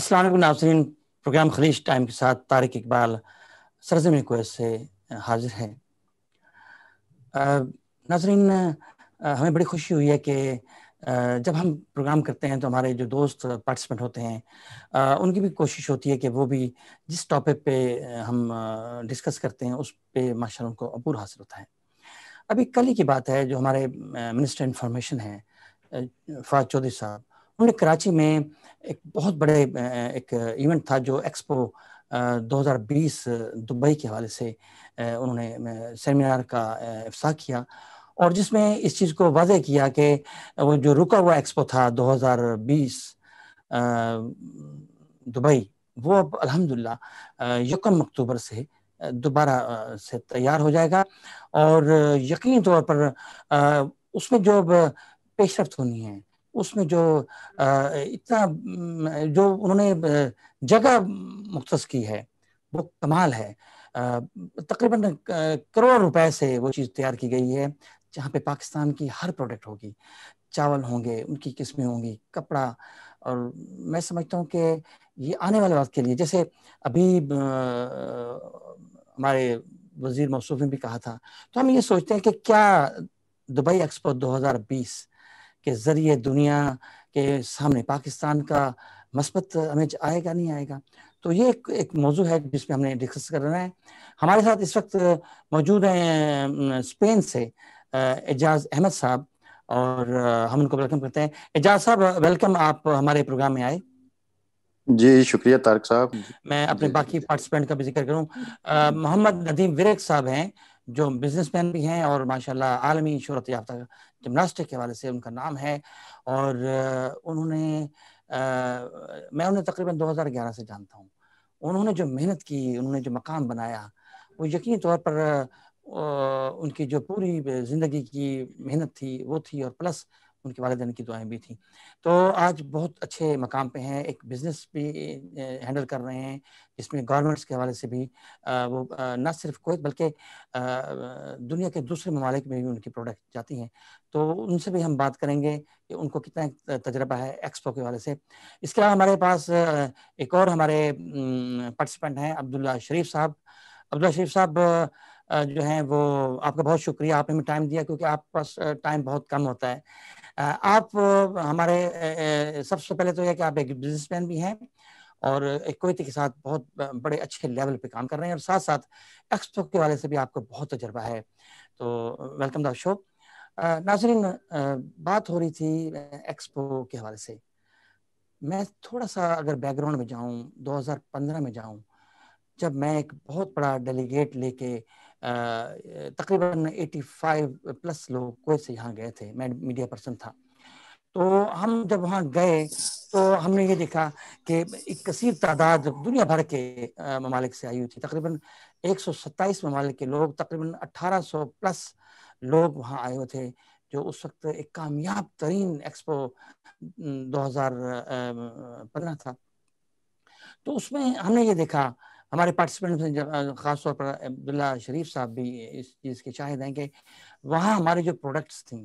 अस्सलाम नाजरीन programme खलीज time के साथ तारिक इकबाल सरजमी को से हाजिर हैं नाजरीन हमें बड़ी खुशी हुई है कि जब हम प्रोग्राम करते हैं तो हमारे जो दोस्त पार्टिसिपेंट होते हैं उनकी भी कोशिश होती है कि वो भी जिस टॉपिक पे हम डिस्कस करते हैं उस पे माशा उनको अबूर हासिल होता है अभी कल ही की बात है जो हमारे मिनिस्टर इंफॉर्मेशन हैं फवाद चौधरी साहब उन्होंने कराची में एक बहुत बड़े एक इवेंट था जो एक्सपो 2020 दुबई के हवाले से उन्होंने सेमिनार का अफसा किया और जिसमें इस चीज़ को वाजह किया कि वो जो रुका हुआ एक्सपो था 2020 दुबई वो अब अलहमदिल्ला यकम अक्टूबर से दोबारा से तैयार हो जाएगा और यकीन तौर पर उसमें जो अब पेशरफ होनी है उसमें जो इतना जो उन्होंने जगह मुख्त की है वो कमाल है तकरीबन करोड़ रुपए से वो चीज़ तैयार की गई है जहाँ पे पाकिस्तान की हर प्रोडक्ट होगी चावल होंगे उनकी किस्में होंगी कपड़ा और मैं समझता हूँ कि ये आने वाले वक्त के लिए जैसे अभी हमारे वजीर मौसू ने भी कहा था तो हम ये सोचते हैं कि क्या दुबई एक्सपो 2020 के ज़रिए दुनिया के सामने पाकिस्तान का मस्बत इमेज आएगा नहीं आएगा तो ये एक, एक मौजू है जिसपे हमने डिस्कस कर रहे हैं हमारे साथ इस वक्त मौजूद हैं स्पेन से एजाज अहमद साहब और हम उनको वेलकम करते हैं एजाज साहब वेलकम आप हमारे प्रोग्राम में आए जी शुक्रिया तारक साहब मैं अपने जी, बाकी पार्टिसिपेंट का भी जिक्र करूं मोहम्मद नदीम विरेक साहब हैं जो बिजनेसमैन भी हैं और माशाल्लाह आलमी शहरत याफ्ता जिमनास्टिक के हवाले से उनका नाम है और उन्होंने मैं उन्हें तकरीबन 2011 से जानता हूँ उन्होंने जो मेहनत की उन्होंने जो मकाम बनाया वो यकीन तौर पर उनकी जो पूरी ज़िंदगी की मेहनत थी वो थी और प्लस उनके वालदेन की दुआएं भी थी तो आज बहुत अच्छे मकाम पे हैं एक बिज़नेस भी हैंडल कर रहे हैं जिसमें गवर्नमेंट्स के हवाले से भी वो न सिर्फ कोई बल्कि दुनिया के दूसरे ममालिक में भी उनकी प्रोडक्ट जाती हैं तो उनसे भी हम बात करेंगे कि उनको कितना तजर्बा है एक्सपो के हवाले से इसके अलावा हमारे पास एक और हमारे पार्टिसिपेंट हैं अब्दुल्ला शरीफ साहब अब्दुल्ला शरीफ साहब जो है वो आपका बहुत शुक्रिया आपने हमें टाइम दिया क्योंकि आपके पास टाइम बहुत कम होता है आप हमारे सबसे पहले तो यह कि आप एक बिजनेसमैन भी हैं और इक्विटी के साथ बहुत बड़े अच्छे लेवल पे काम कर रहे हैं और साथ साथ एक्सपो के वाले से भी आपको बहुत तजर्बा है तो वेलकम द शो नाजरीन बात हो रही थी एक्सपो के हवाले से मैं थोड़ा सा अगर बैकग्राउंड में जाऊं 2015 में जाऊं जब मैं एक बहुत बड़ा डेलीगेट लेके तकरीबन 85 प्लस लोग कोई से यहाँ गए थे मैं मीडिया पर्सन था तो हम जब वहाँ गए तो हमने ये देखा कि एक कसीर तादाद दुनिया भर के ममालिक से आई हुई थी तकरीबन एक सौ सत्ताईस ममालिक के लोग तकरीबन 1800 प्लस लोग वहाँ आए हुए थे जो उस वक्त एक कामयाब तरीन एक्सपो 2015 था तो उसमें हमने ये देखा हमारे पार्टिसिपेंट्स ख़ास तौर पर अब्दुल्ला शरीफ साहब भी इस चीज़ के शाहिद हैं कि वहाँ हमारे जो प्रोडक्ट्स थी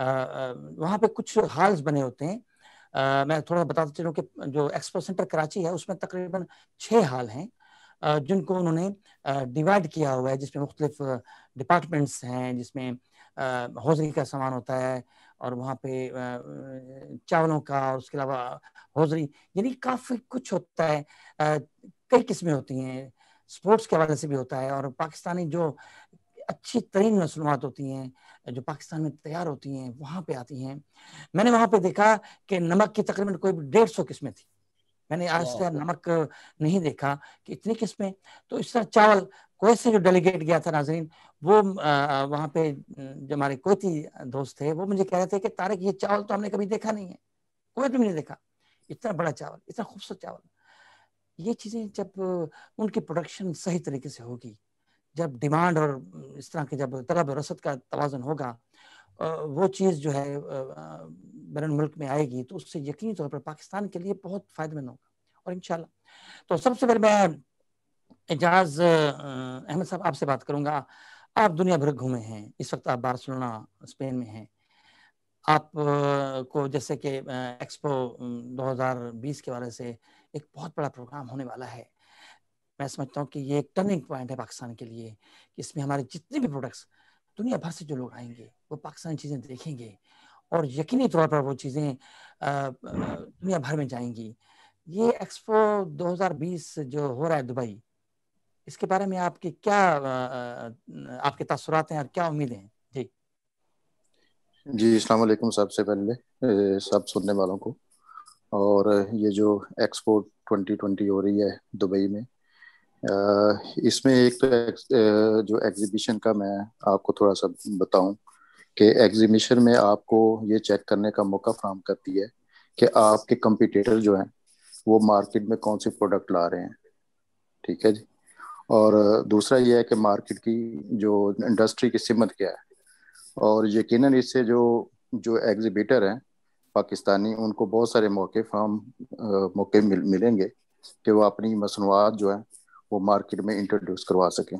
वहाँ पे कुछ हॉल्स बने होते हैं आ, मैं थोड़ा बताता चलूँ कि जो एक्सपो सेंटर कराची है उसमें तकरीबन छः हाल हैं जिनको उन्होंने डिवाइड किया हुआ है जिसमें मुख्तलिफ डिपार्टमेंट्स हैं जिसमें हौजरी का सामान होता है और वहाँ पे चावलों का और उसके अलावा हौजरी यानी काफ़ी कुछ होता है कई किस्में होती हैं स्पोर्ट्स के हवाले से भी होता है और पाकिस्तानी जो अच्छी तरीन मसनूआत होती हैं जो पाकिस्तान में तैयार होती हैं वहाँ पे आती हैं मैंने वहाँ पे देखा कि नमक की तकरीबन कोई डेढ़ सौ किस्में थी मैंने आज तक हाँ। नमक नहीं देखा कि इतनी किस्में तो इस तरह चावल कोयत से जो डेलीगेट गया था नाजरीन वो आ, वहाँ पे जो हमारे कोती दोस्त थे वो मुझे कह रहे थे कि तारक ये चावल तो हमने कभी देखा नहीं है कोयत भी नहीं देखा इतना बड़ा चावल इतना खूबसूरत चावल ये चीज़ें जब उनकी प्रोडक्शन सही तरीके से होगी जब डिमांड और इस तरह के जब तलब रसद का तोज़न होगा वो चीज़ जो है बैरन मुल्क में आएगी तो उससे यकीनी तौर पर पाकिस्तान के लिए बहुत फ़ायदेमंद होगा और इन तो सबसे पहले मैं एजाज अहमद साहब आपसे बात करूंगा आप दुनिया भर घूमे हैं इस वक्त आप बार्सिलोना स्पेन में हैं आप को जैसे कि एक्सपो 2020 के वाले से एक बहुत बड़ा प्रोग्राम होने वाला है मैं समझता हूँ कि ये एक टर्निंग पॉइंट है पाकिस्तान के लिए इसमें हमारे जितने भी प्रोडक्ट्स दुनिया भर से जो लोग आएंगे वो पाकिस्तानी चीज़ें देखेंगे और यकीनी तौर पर वो चीज़ें दुनिया भर में जाएंगी ये एक्सपो 2020 जो हो रहा है दुबई इसके बारे में आपके क्या आपके तसरत हैं और क्या उम्मीदें हैं जी जी अस्सलाम वालेकुम सबसे पहले सब सुनने वालों को और ये जो एक्सपो 2020 हो रही है दुबई में इसमें एक तो जो एग्जीबिशन का मैं आपको थोड़ा सा बताऊं कि एग्जीबिशन में आपको ये चेक करने का मौका फ्राहम करती है कि आपके कंपिटेटर जो हैं वो मार्केट में कौन से प्रोडक्ट ला रहे हैं ठीक है जी और दूसरा ये है कि मार्केट की जो इंडस्ट्री की सिमत क्या है और यकीनन इससे जो जो एग्जीबिटर हैं पाकिस्तानी उनको बहुत सारे मौके फ्राम मौके मिल, मिलेंगे कि वो अपनी मसनवाद जो है वो मार्केट में इंट्रोड्यूस करवा सकें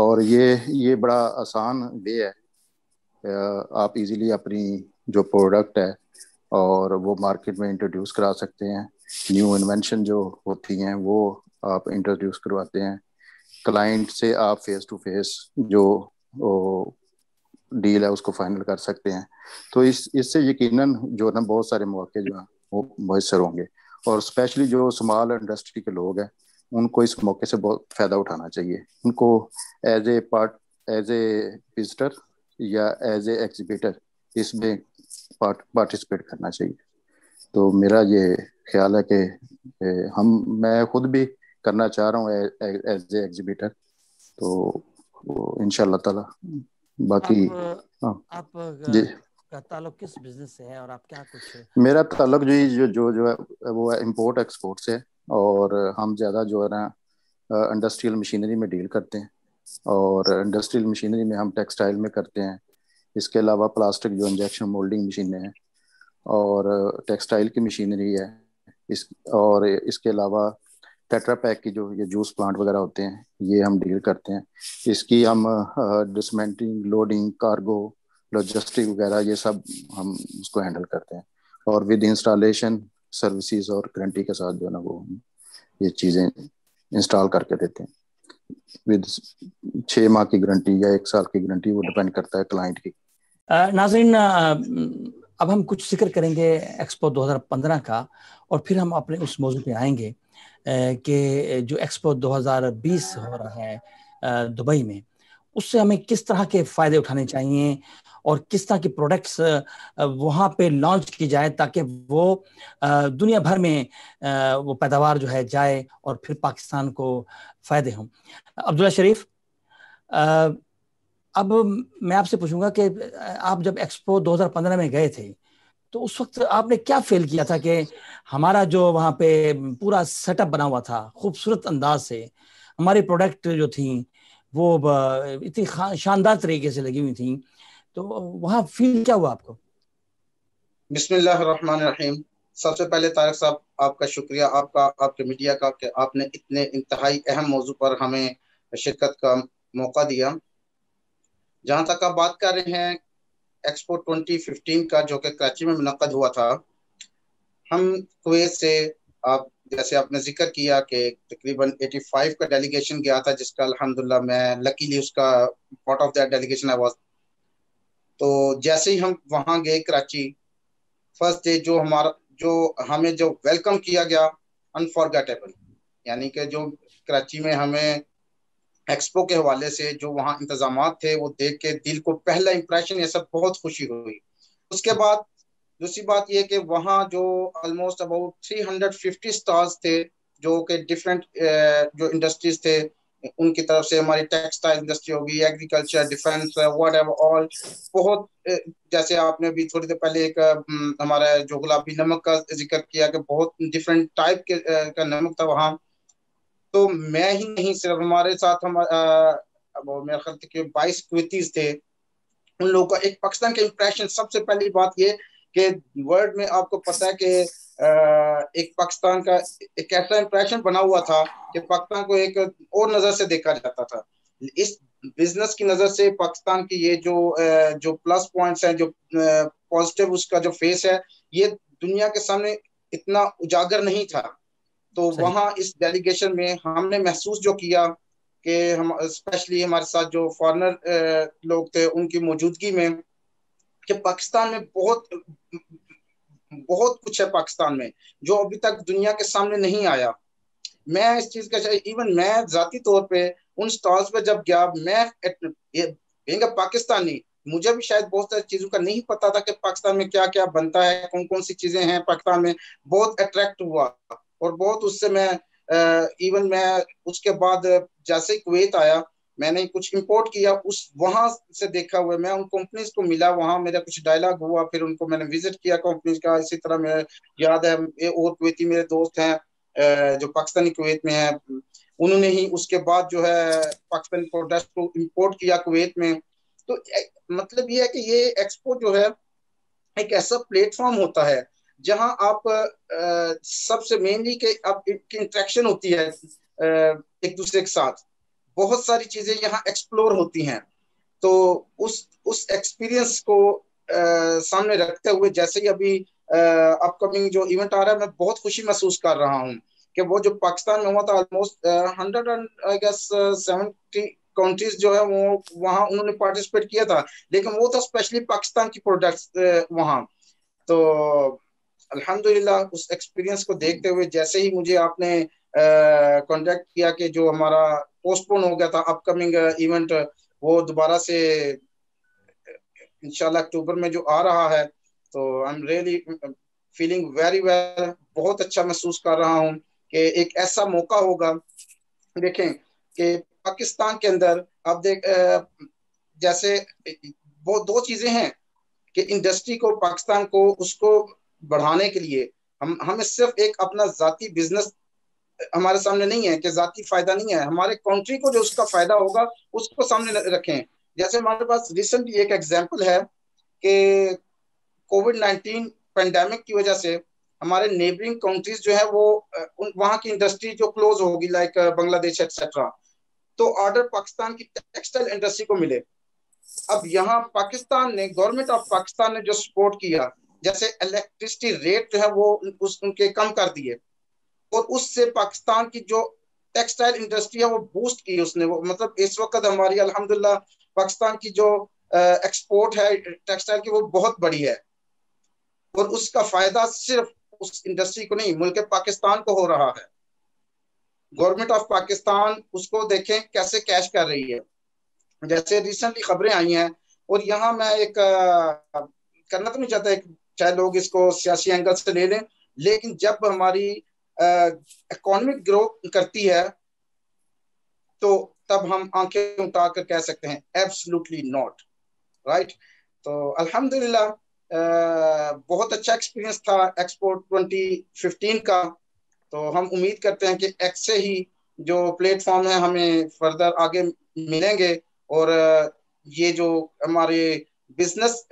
और ये ये बड़ा आसान वे है आप इजीली अपनी जो प्रोडक्ट है और वो मार्केट में इंट्रोड्यूस करा सकते हैं न्यू इन्वेंशन जो होती हैं वो आप इंट्रोड्यूस करवाते हैं क्लाइंट से आप फेस टू फेस जो डील है उसको फाइनल कर सकते हैं तो इस इससे यकीनन जो ना बहुत सारे मौके जो हैं वो मैसर होंगे और स्पेशली जो स्मॉल इंडस्ट्री के लोग हैं उनको इस मौके से बहुत फायदा उठाना चाहिए उनको as a part as a visitor या एज ए एग्जीबिटर इसमें पार्ट पार्टिसिपेट करना चाहिए तो मेरा ये ख्याल है कि हम मैं खुद भी करना चाह रहा हूँ एज ए एग्जीबिटर तो इनशाला ताला बाकी आप, हाँ। आप जी किस बिजनेस से है और आप क्या कुछ है? मेरा ताल्लुक जो जो जो है वो इम्पोर्ट एक्सपोर्ट से है और हम ज़्यादा जो है ना इंडस्ट्रियल मशीनरी में डील करते हैं और इंडस्ट्रियल मशीनरी में हम टेक्सटाइल में करते हैं इसके अलावा प्लास्टिक जो इंजेक्शन मोल्डिंग मशीनें हैं और टेक्सटाइल की मशीनरी है इस और इसके अलावा टेट्रा पैक की जो ये जूस प्लांट वगैरह होते हैं ये हम डील करते हैं इसकी हम डिसमेंटिंग लोडिंग कार्गो लॉजिस्टिक वगैरह ये सब हम उसको हैंडल करते हैं और विद इंस्टॉलेशन सर्विसेज और गारंटी के साथ जो है ना वो हम ये चीज़ें इंस्टॉल करके देते हैं विद छः माह की गारंटी या एक साल की गारंटी वो डिपेंड करता है क्लाइंट की नाजरीन अब हम कुछ जिक्र करेंगे एक्सपो 2015 का और फिर हम अपने उस मौजू पे आएंगे कि जो एक्सपो 2020 हो रहा है दुबई में उससे हमें किस तरह के फ़ायदे उठाने चाहिए और किस तरह के प्रोडक्ट्स वहाँ पे लॉन्च की जाए ताकि वो दुनिया भर में वो पैदावार जो है जाए और फिर पाकिस्तान को फ़ायदे हों अब्दुल्ला शरीफ अब मैं आपसे पूछूंगा कि आप जब एक्सपो 2015 में गए थे तो उस वक्त आपने क्या फेल किया था कि हमारा जो वहाँ पे पूरा सेटअप बना हुआ था खूबसूरत अंदाज से हमारे प्रोडक्ट जो थी वो इतनी शानदार तरीके से लगी हुई थी तो वहाँ फील क्या हुआ आपको बिस्मिल्लाम सबसे पहले तारक साहब आपका शुक्रिया आपका आपके मीडिया का कि आपने इतने इंतहाई अहम मौजू पर हमें शिरकत का मौका दिया जहां तक आप बात कर रहे हैं एक्सपो 2015 का जो कि कराची में मुनद हुआ था हम कुवैत से आप जैसे आपने जिक्र किया कि तकरीबन 85 का डेलीगेशन गया था जिसका अलहमदुल्ला मैं लकीली उसका part of that delegation I was तो जैसे ही हम वहाँ गए कराची फर्स्ट डे जो हमारा जो हमें जो वेलकम किया गया अनफॉरगेटेबल यानी कि जो कराची में हमें एक्सपो के हवाले से जो वहाँ इंतजाम थे वो देख के दिल को पहला इम्प्रेशन ये सब बहुत खुशी हुई उसके बाद दूसरी बात यह कि वहाँ जो ऑलमोस्ट अबाउट 350 स्टार्स थे जो कि डिफरेंट जो इंडस्ट्रीज थे उनकी तरफ से हमारी टेक्सटाइल इंडस्ट्री होगी agriculture defence whatever all बहुत जैसे आपने अभी थोड़ी देर पहले एक हमारा जो गुलाबी नमक का जिक्र किया कि बहुत डिफरेंट टाइप के का नमक था वहाँ तो मैं ही नहीं सिर्फ हमारे साथ हम मेरे ख्याल के बाईस थे उन लोगों का एक पाकिस्तान का इम्प्रेशन सबसे पहली बात ये कि वर्ल्ड में आपको पता है कि एक पाकिस्तान का एक ऐसा इंप्रेशन बना हुआ था कि पाकिस्तान को एक और नजर से देखा जाता था इस बिजनेस की नजर से पाकिस्तान की ये जो जो प्लस पॉइंट्स हैं जो पॉजिटिव उसका जो फेस है ये दुनिया के सामने इतना उजागर नहीं था तो वहाँ इस डेलीगेशन में हमने महसूस जो किया कि हम स्पेशली हमारे साथ जो फॉरनर लोग थे उनकी मौजूदगी में कि पाकिस्तान में बहुत बहुत कुछ है पाकिस्तान में जो अभी तक दुनिया के सामने नहीं आया मैं इस चीज का इवन मैं जाती तौर पे उन स्टॉल्स पे जब गया मैं पाकिस्तानी मुझे भी शायद बहुत सारी चीजों का नहीं पता था कि पाकिस्तान में क्या क्या बनता है कौन कौन सी चीजें हैं पाकिस्तान में बहुत अट्रैक्ट हुआ और बहुत उससे मैं इवन मैं उसके बाद जैसे कुवैत आया मैंने कुछ इम्पोर्ट किया उस वहां से देखा हुआ मैं उन कंपनीज को मिला वहां मेरा कुछ डायलॉग हुआ फिर उनको मैंने विजिट किया कंपनीज का इसी तरह मैं याद है और कुवैती मेरे दोस्त हैं जो पाकिस्तानी कुवैत में है उन्होंने ही उसके बाद जो है पाकिस्तानी प्रोडक्ट को इम्पोर्ट किया कुवैत में तो मतलब ये है कि ये एक्सपो जो है एक ऐसा प्लेटफॉर्म होता है जहां आप सबसे मेनली के आप इंट्रैक्शन होती है एक दूसरे के साथ बहुत सारी चीजें यहाँ एक्सप्लोर होती हैं तो उस उस एक्सपीरियंस को आ, सामने रखते हुए जैसे ही अभी अपकमिंग जो इवेंट आ रहा है मैं बहुत खुशी महसूस कर रहा हूँ कि वो जो पाकिस्तान में हुआ था almost hundred and I guess seventy countries जो है वो वहाँ उन्होंने पार्टिसिपेट किया था लेकिन वो था स्पेशली पाकिस्तान की प्रोडक्ट्स वहाँ तो अल्हम्दुलिल्लाह उस एक्सपीरियंस को देखते हुए जैसे ही मुझे आपने कांटेक्ट किया कि जो हमारा पोस्टपोन हो गया था अपकमिंग इवेंट वो दोबारा से इंशाल्लाह अक्टूबर में जो आ रहा है तो I am really feeling very well बहुत अच्छा महसूस कर रहा हूँ कि एक ऐसा मौका होगा देखें कि पाकिस्तान के अंदर अब देख जैसे वो दो चीजें हैं कि इंडस्ट्री को पाकिस्तान को उसको बढ़ाने के लिए हम हमें सिर्फ एक अपना जाती बिजनेस हमारे सामने नहीं है कि जाति फायदा नहीं है हमारे कंट्री को जो उसका फायदा होगा उसको सामने रखें जैसे हमारे पास रिसेंटली एक एग्जाम्पल है कि कोविड नाइन्टीन पेंडेमिक की वजह से हमारे नेबरिंग कंट्रीज जो है वो वहां की इंडस्ट्री जो क्लोज होगी लाइक बांग्लादेश एक्सेट्रा तो ऑर्डर पाकिस्तान की टेक्सटाइल इंडस्ट्री को मिले अब यहाँ पाकिस्तान ने गवर्नमेंट ऑफ पाकिस्तान ने जो सपोर्ट किया जैसे इलेक्ट्रिसिटी रेट जो है वो उस उनके कम कर दिए और उससे पाकिस्तान की जो टेक्सटाइल इंडस्ट्री है वो बूस्ट की उसने वो मतलब इस वक्त हमारी अल्हम्दुलिल्लाह पाकिस्तान की जो एक्सपोर्ट है टेक्सटाइल की वो बहुत बड़ी है और उसका फायदा सिर्फ उस इंडस्ट्री को नहीं मुल्क पाकिस्तान को हो रहा है गवर्नमेंट ऑफ पाकिस्तान उसको देखें कैसे कैश कर रही है जैसे रिसेंटली खबरें आई हैं और यहाँ मैं एक करना तो नहीं चाहता एक चाहे लोग इसको सियासी एंगल से ले लें लेकिन जब हमारी इकोनॉमिक ग्रो करती है तो तब हम आंखें उठाकर कह सकते हैं एब्सोल्युटली नॉट राइट तो अल्हम्दुलिल्लाह बहुत अच्छा एक्सपीरियंस था एक्सपोर्ट 2015 का तो हम उम्मीद करते हैं कि ऐसे ही जो प्लेटफॉर्म है हमें फर्दर आगे मिलेंगे और ये जो हमारे बिजनेस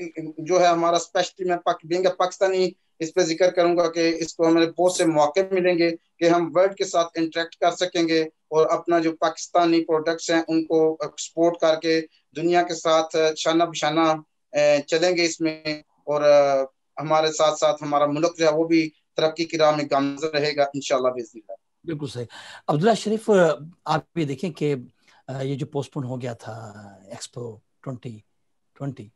जो है हमारा स्पेशली मैं बींग पाकिस्तानी इस पे जिक्र करूंगा कि इसको हमें बहुत से मौके मिलेंगे कि हम वर्ल्ड के साथ इंटरेक्ट कर सकेंगे और अपना जो पाकिस्तानी प्रोडक्ट्स हैं उनको एक्सपोर्ट करके दुनिया के साथ शाना बशाना चलेंगे इसमें और हमारे साथ साथ हमारा मुल्क जो है वो भी तरक्की की राह में गामजन रहेगा इन इनशाला बिल्कुल सही अब्दुल्ला शरीफ आप ये देखें कि ये जो पोस्टपोन हो गया था एक्सपो ट्वेंटी ट्वेंटी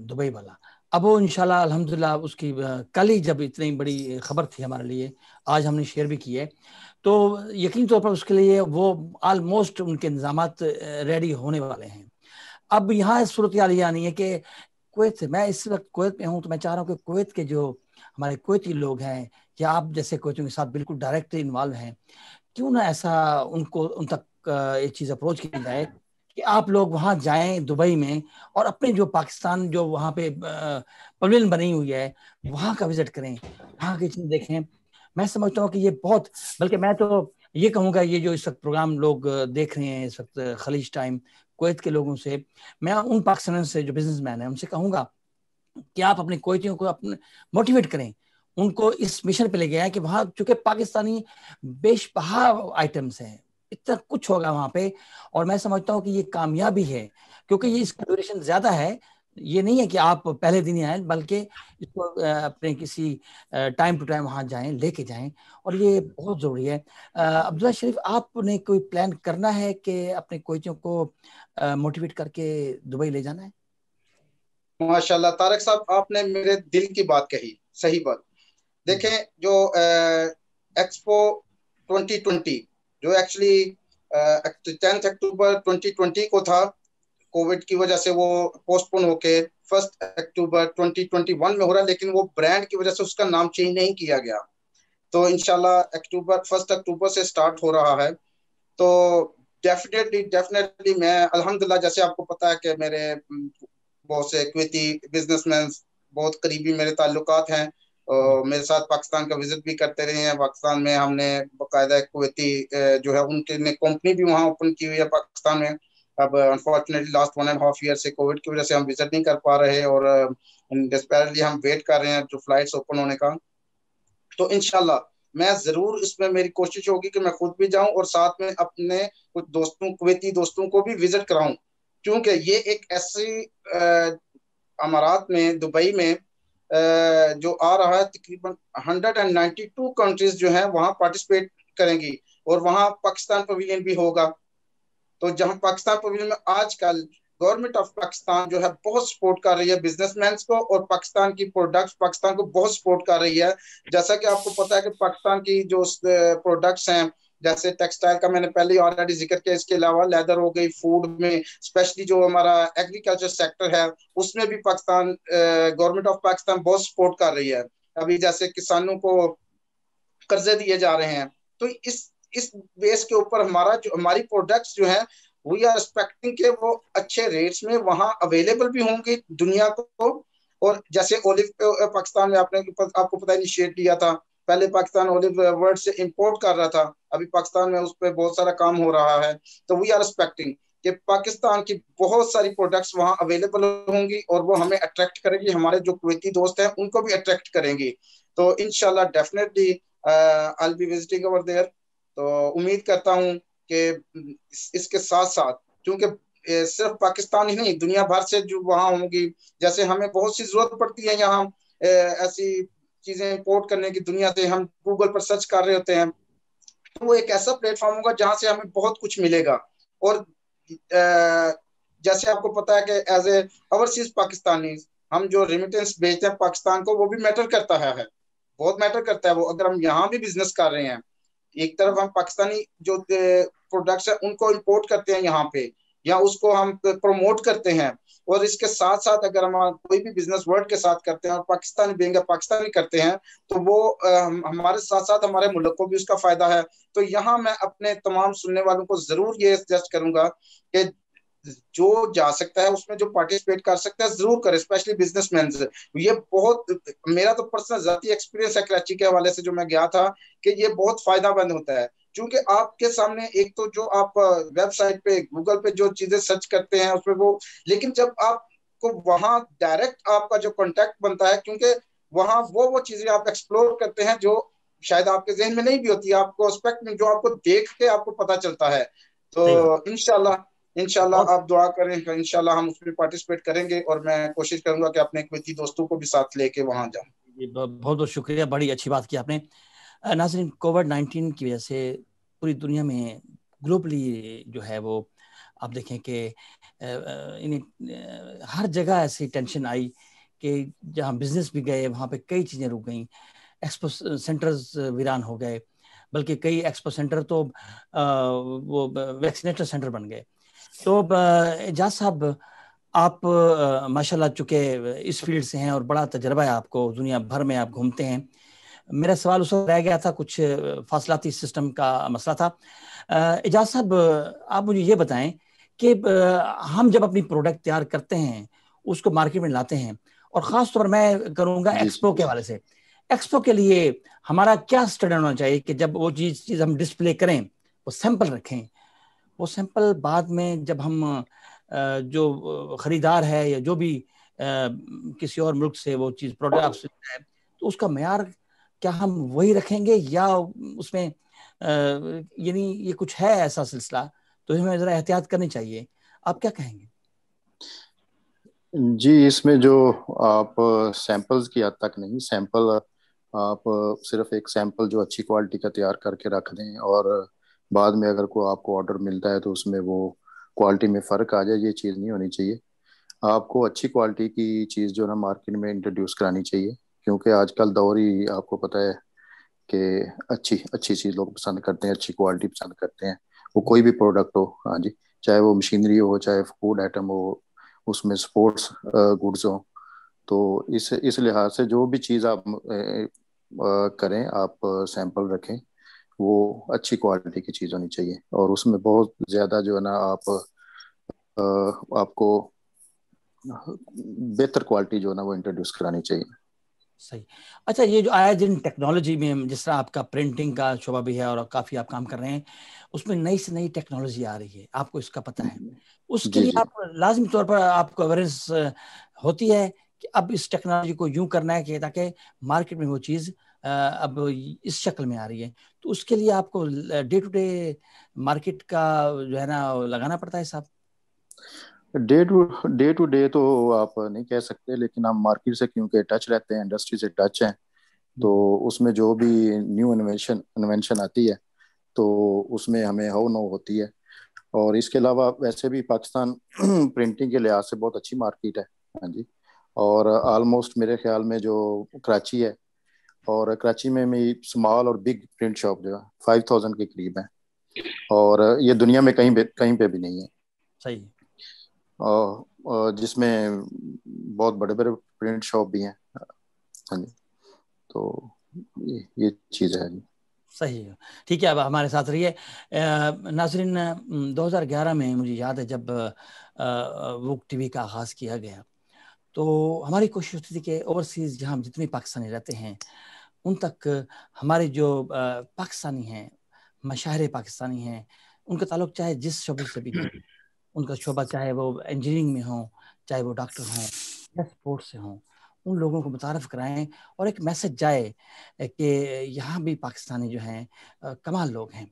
दुबई वाला अब वो इनशाला अलहमदिल्ला उसकी कल ही जब इतनी बड़ी खबर थी हमारे लिए आज हमने शेयर भी किए तो यकीन तौर पर उसके लिए वो आलमोस्ट उनके इंतजाम रेडी होने वाले हैं अब यहाँ सूरत हाल आनी है कि कोत मैं इस वक्त कोत में हूँ तो मैं चाह रहा हूँ कि कोत के जो हमारे कोती लोग हैं या आप जैसे कोचियों के साथ बिल्कुल डायरेक्टली इन्वॉल्व हैं क्यों ना ऐसा उनको उन तक ये चीज़ अप्रोच की जाए कि आप लोग वहां जाएं दुबई में और अपने जो पाकिस्तान जो वहाँ पे पवेलियन बनी हुई है वहां का विजिट करें वहाँ की चीज़ देखें मैं समझता हूँ कि ये बहुत बल्कि मैं तो ये कहूँगा ये जो इस वक्त प्रोग्राम लोग देख रहे हैं इस वक्त खलीज टाइम कोत के लोगों से मैं उन पाकिस्तान से जो बिजनेस मैन है उनसे कहूँगा कि आप अपने कोयतियों को अपने मोटिवेट करें उनको इस मिशन पे ले गया है कि वहाँ चूंकि पाकिस्तानी बेशबहा आइटम्स हैं इतना कुछ होगा वहां पे और मैं समझता हूँ कि ये कामयाबी है क्योंकि ये इसका ड्यूरेशन ज्यादा है ये नहीं है कि आप पहले दिन ही आए बल्कि इसको अपने किसी टाइम टू टाइम वहां जाएं लेके जाएं और ये बहुत ज़रूरी है अब्दुल्ला शरीफ आपने कोई प्लान करना है कि अपने कोचों को मोटिवेट करके दुबई ले जाना है माशाल्लाह तारक साहब आपने मेरे दिल की बात कही सही बात देखें जो एक्सपो 2020 जो एक्चुअली टेंथ अक्टूबर 2020 को था कोविड की वजह से वो पोस्टपोन होके फर्स्ट अक्टूबर 2021 में हो रहा लेकिन वो ब्रांड की वजह से उसका नाम चेंज नहीं किया गया तो इनशाला अक्टूबर फर्स्ट अक्टूबर से स्टार्ट हो रहा है तो डेफिनेटली डेफिनेटली मैं अल्हम्दुलिल्लाह जैसे आपको पता है कि मेरे बहुत से बिजनेसमैन बहुत करीबी मेरे ताल्लुकात हैं तो हम्म। मेरे साथ पाकिस्तान का विजिट भी करते रहे हैं पाकिस्तान में हमने बाकायदा कुवैती जो है उनके ने कंपनी भी वहाँ ओपन की हुई है पाकिस्तान में अब unfortunately last one and half year से कोविड की वजह से हम विजिट नहीं कर पा रहे और डिस्पैरली हम वेट कर रहे हैं जो फ्लाइट ओपन होने का तो इनशाला मैं जरूर इसमें मेरी कोशिश होगी कि मैं खुद भी जाऊं और साथ में अपने कुछ दोस्तों कुवैती दोस्तों को भी विजिट कराऊं क्योंकि ये एक ऐसी अमारात में दुबई में जो आ रहा है तकरीबन 192 कंट्रीज जो है वहां पार्टिसिपेट करेंगी और वहां पाकिस्तान पवीलियन भी होगा तो जहां पाकिस्तान पवीलियन में आजकल गवर्नमेंट ऑफ पाकिस्तान जो है बहुत सपोर्ट कर रही है बिजनेसमैन को और पाकिस्तान की प्रोडक्ट्स पाकिस्तान को बहुत सपोर्ट कर रही है जैसा कि आपको पता है कि पाकिस्तान की जो प्रोडक्ट्स हैं जैसे टेक्सटाइल का मैंने पहले ऑलरेडी जिक्र किया इसके अलावा लेदर हो गई फूड में स्पेशली जो हमारा एग्रीकल्चर सेक्टर है उसमें भी पाकिस्तान गवर्नमेंट ऑफ पाकिस्तान बहुत सपोर्ट कर रही है अभी जैसे किसानों को कर्जे दिए जा रहे हैं तो इस इस बेस के ऊपर हमारा जो हमारी प्रोडक्ट्स जो है वी आर एक्सपेक्टिंग के वो अच्छे रेट्स में वहां अवेलेबल भी होंगे दुनिया को और जैसे ओलिव पाकिस्तान में आपने आपको पता इनिशिएट लिया था पहले पाकिस्तान ओलिव वर्ल्ड से इंपोर्ट कर रहा था अभी पाकिस्तान में उस पर बहुत सारा काम हो रहा है तो वी आर एक्सपेक्टिंग कि पाकिस्तान की बहुत सारी प्रोडक्ट्स वहाँ अवेलेबल होंगी और वो हमें अट्रैक्ट करेगी हमारे जो कुवैती दोस्त हैं उनको भी अट्रैक्ट करेंगी तो इनशाला definitely I be visiting over there तो उम्मीद करता हूँ कि इसके साथ साथ क्योंकि सिर्फ पाकिस्तान ही नहीं दुनिया भर से जो वहाँ होंगी जैसे हमें बहुत सी जरूरत पड़ती है यहाँ ऐसी चीजें इंपोर्ट करने की दुनिया से हम गूगल पर सर्च कर रहे होते हैं तो वो एक ऐसा प्लेटफॉर्म होगा जहाँ से हमें बहुत कुछ मिलेगा और जैसे आपको पता है कि एज ए ओवरसीज पाकिस्तानी हम जो रिमिटेंस भेजते हैं पाकिस्तान को वो भी मैटर करता है, है बहुत मैटर करता है वो अगर हम यहाँ भी बिजनेस कर रहे हैं एक तरफ हम पाकिस्तानी जो प्रोडक्ट्स है उनको इम्पोर्ट करते हैं यहाँ पे या उसको हम प्रमोट करते हैं और इसके साथ साथ अगर हम कोई भी बिजनेस वर्ल्ड के साथ करते हैं और पाकिस्तानी बैंक या पाकिस्तानी करते हैं तो वो हमारे साथ साथ हमारे मुल्क को भी उसका फायदा है तो यहाँ मैं अपने तमाम सुनने वालों को जरूर ये सजेस्ट करूंगा कि जो जा सकता है उसमें जो पार्टिसिपेट कर सकता है जरूर करे स्पेशली बिजनेसमैन ये बहुत मेरा तो पर्सनल जाती एक्सपीरियंस है कराची के हवाले से जो मैं गया था कि ये बहुत फायदा मंद होता है क्योंकि आपके सामने एक तो जो आप वेबसाइट पे गूगल पे जो चीजें सर्च करते हैं उसमें वो लेकिन जब आपको वहाँ डायरेक्ट आपका जो कॉन्टेक्ट बनता है क्योंकि वहाँ वो वो चीजें आप एक्सप्लोर करते हैं जो शायद आपके जहन में नहीं भी होती आपको एस्पेक्ट में जो आपको देख के आपको पता चलता है तो इनशाला इनशाला आप दुआ करें इनशाला हम उसमें पार्टिसिपेट करेंगे और मैं कोशिश करूंगा कि अपने दोस्तों को भी साथ लेके वहां जाऊँ बहुत बहुत शुक्रिया बड़ी अच्छी बात की आपने नाजरीन कोविड नाइन्टीन की वजह से पूरी दुनिया में ग्लोबली जो है वो आप देखें कि हर जगह ऐसी टेंशन आई कि जहाँ बिजनेस भी गए वहाँ पे कई चीज़ें रुक गई एक्सपो सेंटर्स वीरान हो गए बल्कि कई एक्सपो सेंटर तो आ, वो वैक्सीनेटर सेंटर बन गए तो एजाज साहब आप माशाल्लाह चुके इस फील्ड से हैं और बड़ा तजर्बा है आपको दुनिया भर में आप घूमते हैं मेरा सवाल उस रह गया था कुछ फासलाती सिस्टम का मसला था एजाज साहब आप मुझे ये बताएं कि हम जब अपनी प्रोडक्ट तैयार करते हैं उसको मार्केट में लाते हैं और ख़ास तौर मैं करूँगा एक्सपो के हवाले से एक्सपो के लिए हमारा क्या स्टैंडर्ड होना चाहिए कि जब वो चीज़ चीज़ हम डिस्प्ले करें वो सैंपल रखें वो सैंपल बाद में जब हम जो ख़रीदार है या जो भी किसी और मुल्क से वो चीज़ प्रोडक्ट है तो उसका मैार क्या हम वही रखेंगे या उसमें यानी ये कुछ है ऐसा सिलसिला तो हमें जरा एहतियात करनी चाहिए आप क्या कहेंगे जी इसमें जो आप सैंपल्स की हद तक नहीं सैंपल आप सिर्फ एक सैंपल जो अच्छी क्वालिटी का तैयार करके रख दें और बाद में अगर कोई आपको ऑर्डर मिलता है तो उसमें वो क्वालिटी में फ़र्क आ जाए ये चीज़ नहीं होनी चाहिए आपको अच्छी क्वालिटी की चीज़ जो ना मार्केट में इंट्रोड्यूस करानी चाहिए क्योंकि आजकल दौर ही आपको पता है कि अच्छी अच्छी चीज़ लोग पसंद करते हैं अच्छी क्वालिटी पसंद करते हैं वो कोई भी प्रोडक्ट हो हाँ जी चाहे वो मशीनरी हो चाहे फूड आइटम हो उसमें स्पोर्ट्स गुड्स हो तो इस इस लिहाज से जो भी चीज़ आप करें आप सैंपल रखें वो अच्छी क्वालिटी की चीज़ होनी चाहिए और उसमें बहुत ज़्यादा जो है ना आप आपको बेहतर क्वालिटी जो है ना वो इंट्रोड्यूस करानी चाहिए सही अच्छा ये जो आया जिन टेक्नोलॉजी में जिस तरह आपका प्रिंटिंग का शोभा भी है और काफ़ी आप काम कर रहे हैं उसमें नई से नई टेक्नोलॉजी आ रही है आपको इसका पता है उसके लिए आप लाजमी तौर पर आपको अवेयरनेस होती है कि अब इस टेक्नोलॉजी को यूं करना है कि ताकि मार्केट में वो चीज़ अब इस शक्ल में आ रही है तो उसके लिए आपको डे टू डे मार्केट का जो है ना लगाना पड़ता है साहब day to day to day तो आप नहीं कह सकते लेकिन हम मार्केट से क्योंकि टच रहते हैं इंडस्ट्री से टच हैं तो हम्म। उसमें जो भी न्यू इन्वेंशन इन्वेंशन आती है तो उसमें हमें हो नो होती है और इसके अलावा वैसे भी पाकिस्तान प्रिंटिंग के लिहाज से बहुत अच्छी मार्केट है हाँ जी और आलमोस्ट मेरे ख्याल में जो कराची है और कराची में मेरी स्मॉल और बिग प्रिंट शॉप जो है फाइव थाउजेंड के करीब है और ये दुनिया में कहीं कहीं पे भी नहीं है सही जिसमें बहुत बड़े बड़े प्रिंट शॉप भी हैं हाँ जी तो ये, चीज़ है जी सही है ठीक है अब हमारे साथ रहिए नासरीन 2011 में मुझे याद है जब वुक टीवी का आगाज़ किया गया तो हमारी कोशिश होती थी कि ओवरसीज़ जहाँ जितने पाकिस्तानी रहते हैं उन तक हमारे जो पाकिस्तानी हैं मशाहरे पाकिस्तानी हैं उनका ताल्लुक चाहे जिस शब्द से भी उनका शोभा चाहे वो इंजीनियरिंग में हों चाहे वो डॉक्टर हों या स्पोर्ट्स से हों उन लोगों को मुतारफ़ कराएं और एक मैसेज जाए कि यहाँ भी पाकिस्तानी जो हैं कमाल लोग हैं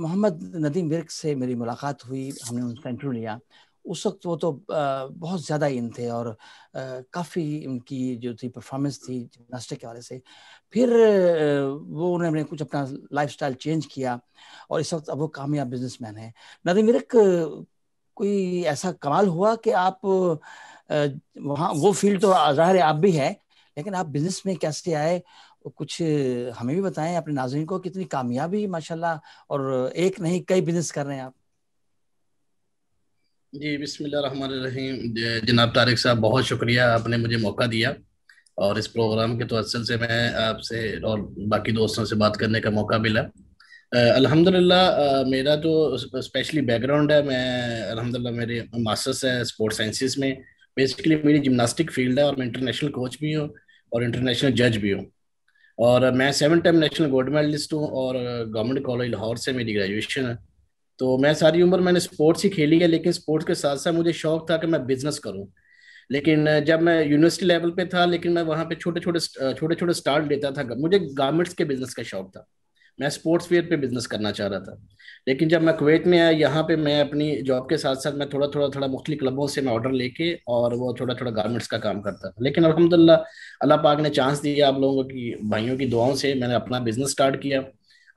मोहम्मद नदीम विर्क से मेरी मुलाकात हुई हमने उनका इंटरव्यू लिया उस वक्त वो तो बहुत ज़्यादा इन थे और काफ़ी उनकी जो थी परफॉर्मेंस थी जिमनास्टिक के हवाले से फिर वो उन्होंने कुछ अपना लाइफ स्टाइल चेंज किया और इस वक्त अब वो कामयाब बिजनेसमैन है नदीम मिरक कोई ऐसा कमाल हुआ कि आप वहाँ वो फील्ड तो जाहिर है आप भी है लेकिन आप बिजनेस में कैसे आए कुछ हमें भी बताएं अपने नाजरन को कितनी कामयाबी माशाल्लाह और एक नहीं कई बिजनेस कर रहे हैं आप जी बिसमीम जनाब तारिक साहब बहुत शुक्रिया आपने मुझे मौका दिया और इस प्रोग्राम के तो असल से मैं आपसे और बाकी दोस्तों से बात करने का मौका मिला अल्हम्दुलिल्लाह मेरा जो स्पेशली बैकग्राउंड है मैं अल्हम्दुलिल्लाह मेरे मास्टर्स है स्पोर्ट्स साइंसिस में बेसिकली मेरी जिमनास्टिक फील्ड है और मैं इंटरनेशनल कोच भी हूँ और इंटरनेशनल जज भी हूँ और मैं seven time national gold medalist हूँ और गवर्नमेंट कॉलेज लाहौर से मेरी ग्रेजुएशन है तो मैं सारी उम्र मैंने स्पोर्ट्स ही खेली है लेकिन स्पोर्ट्स के साथ साथ मुझे शौक था कि मैं बिजनेस करूँ लेकिन जब मैं यूनिवर्सिटी लेवल पे था लेकिन मैं वहाँ पे छोटे छोटे छोटे छोटे स्टार्ट लेता था मुझे गारमेंट्स के बिजनेस का शौक था मैं स्पोर्ट्स वेयर पे बिजनेस करना चाह रहा था लेकिन जब मैं कुवैत में आया यहाँ पे मैं अपनी जॉब के साथ साथ मैं थोड़ा थोड़ा थोड़ा मुख्तलि क्लबों से मैं ऑर्डर लेके और वो थोड़ा थोड़ा गारमेंट्स का काम करता था लेकिन अलहमदिल्ला अल्लाह पाक ने चांस दिया आप लोगों की भाइयों की दुआओं से मैंने अपना बिजनेस स्टार्ट किया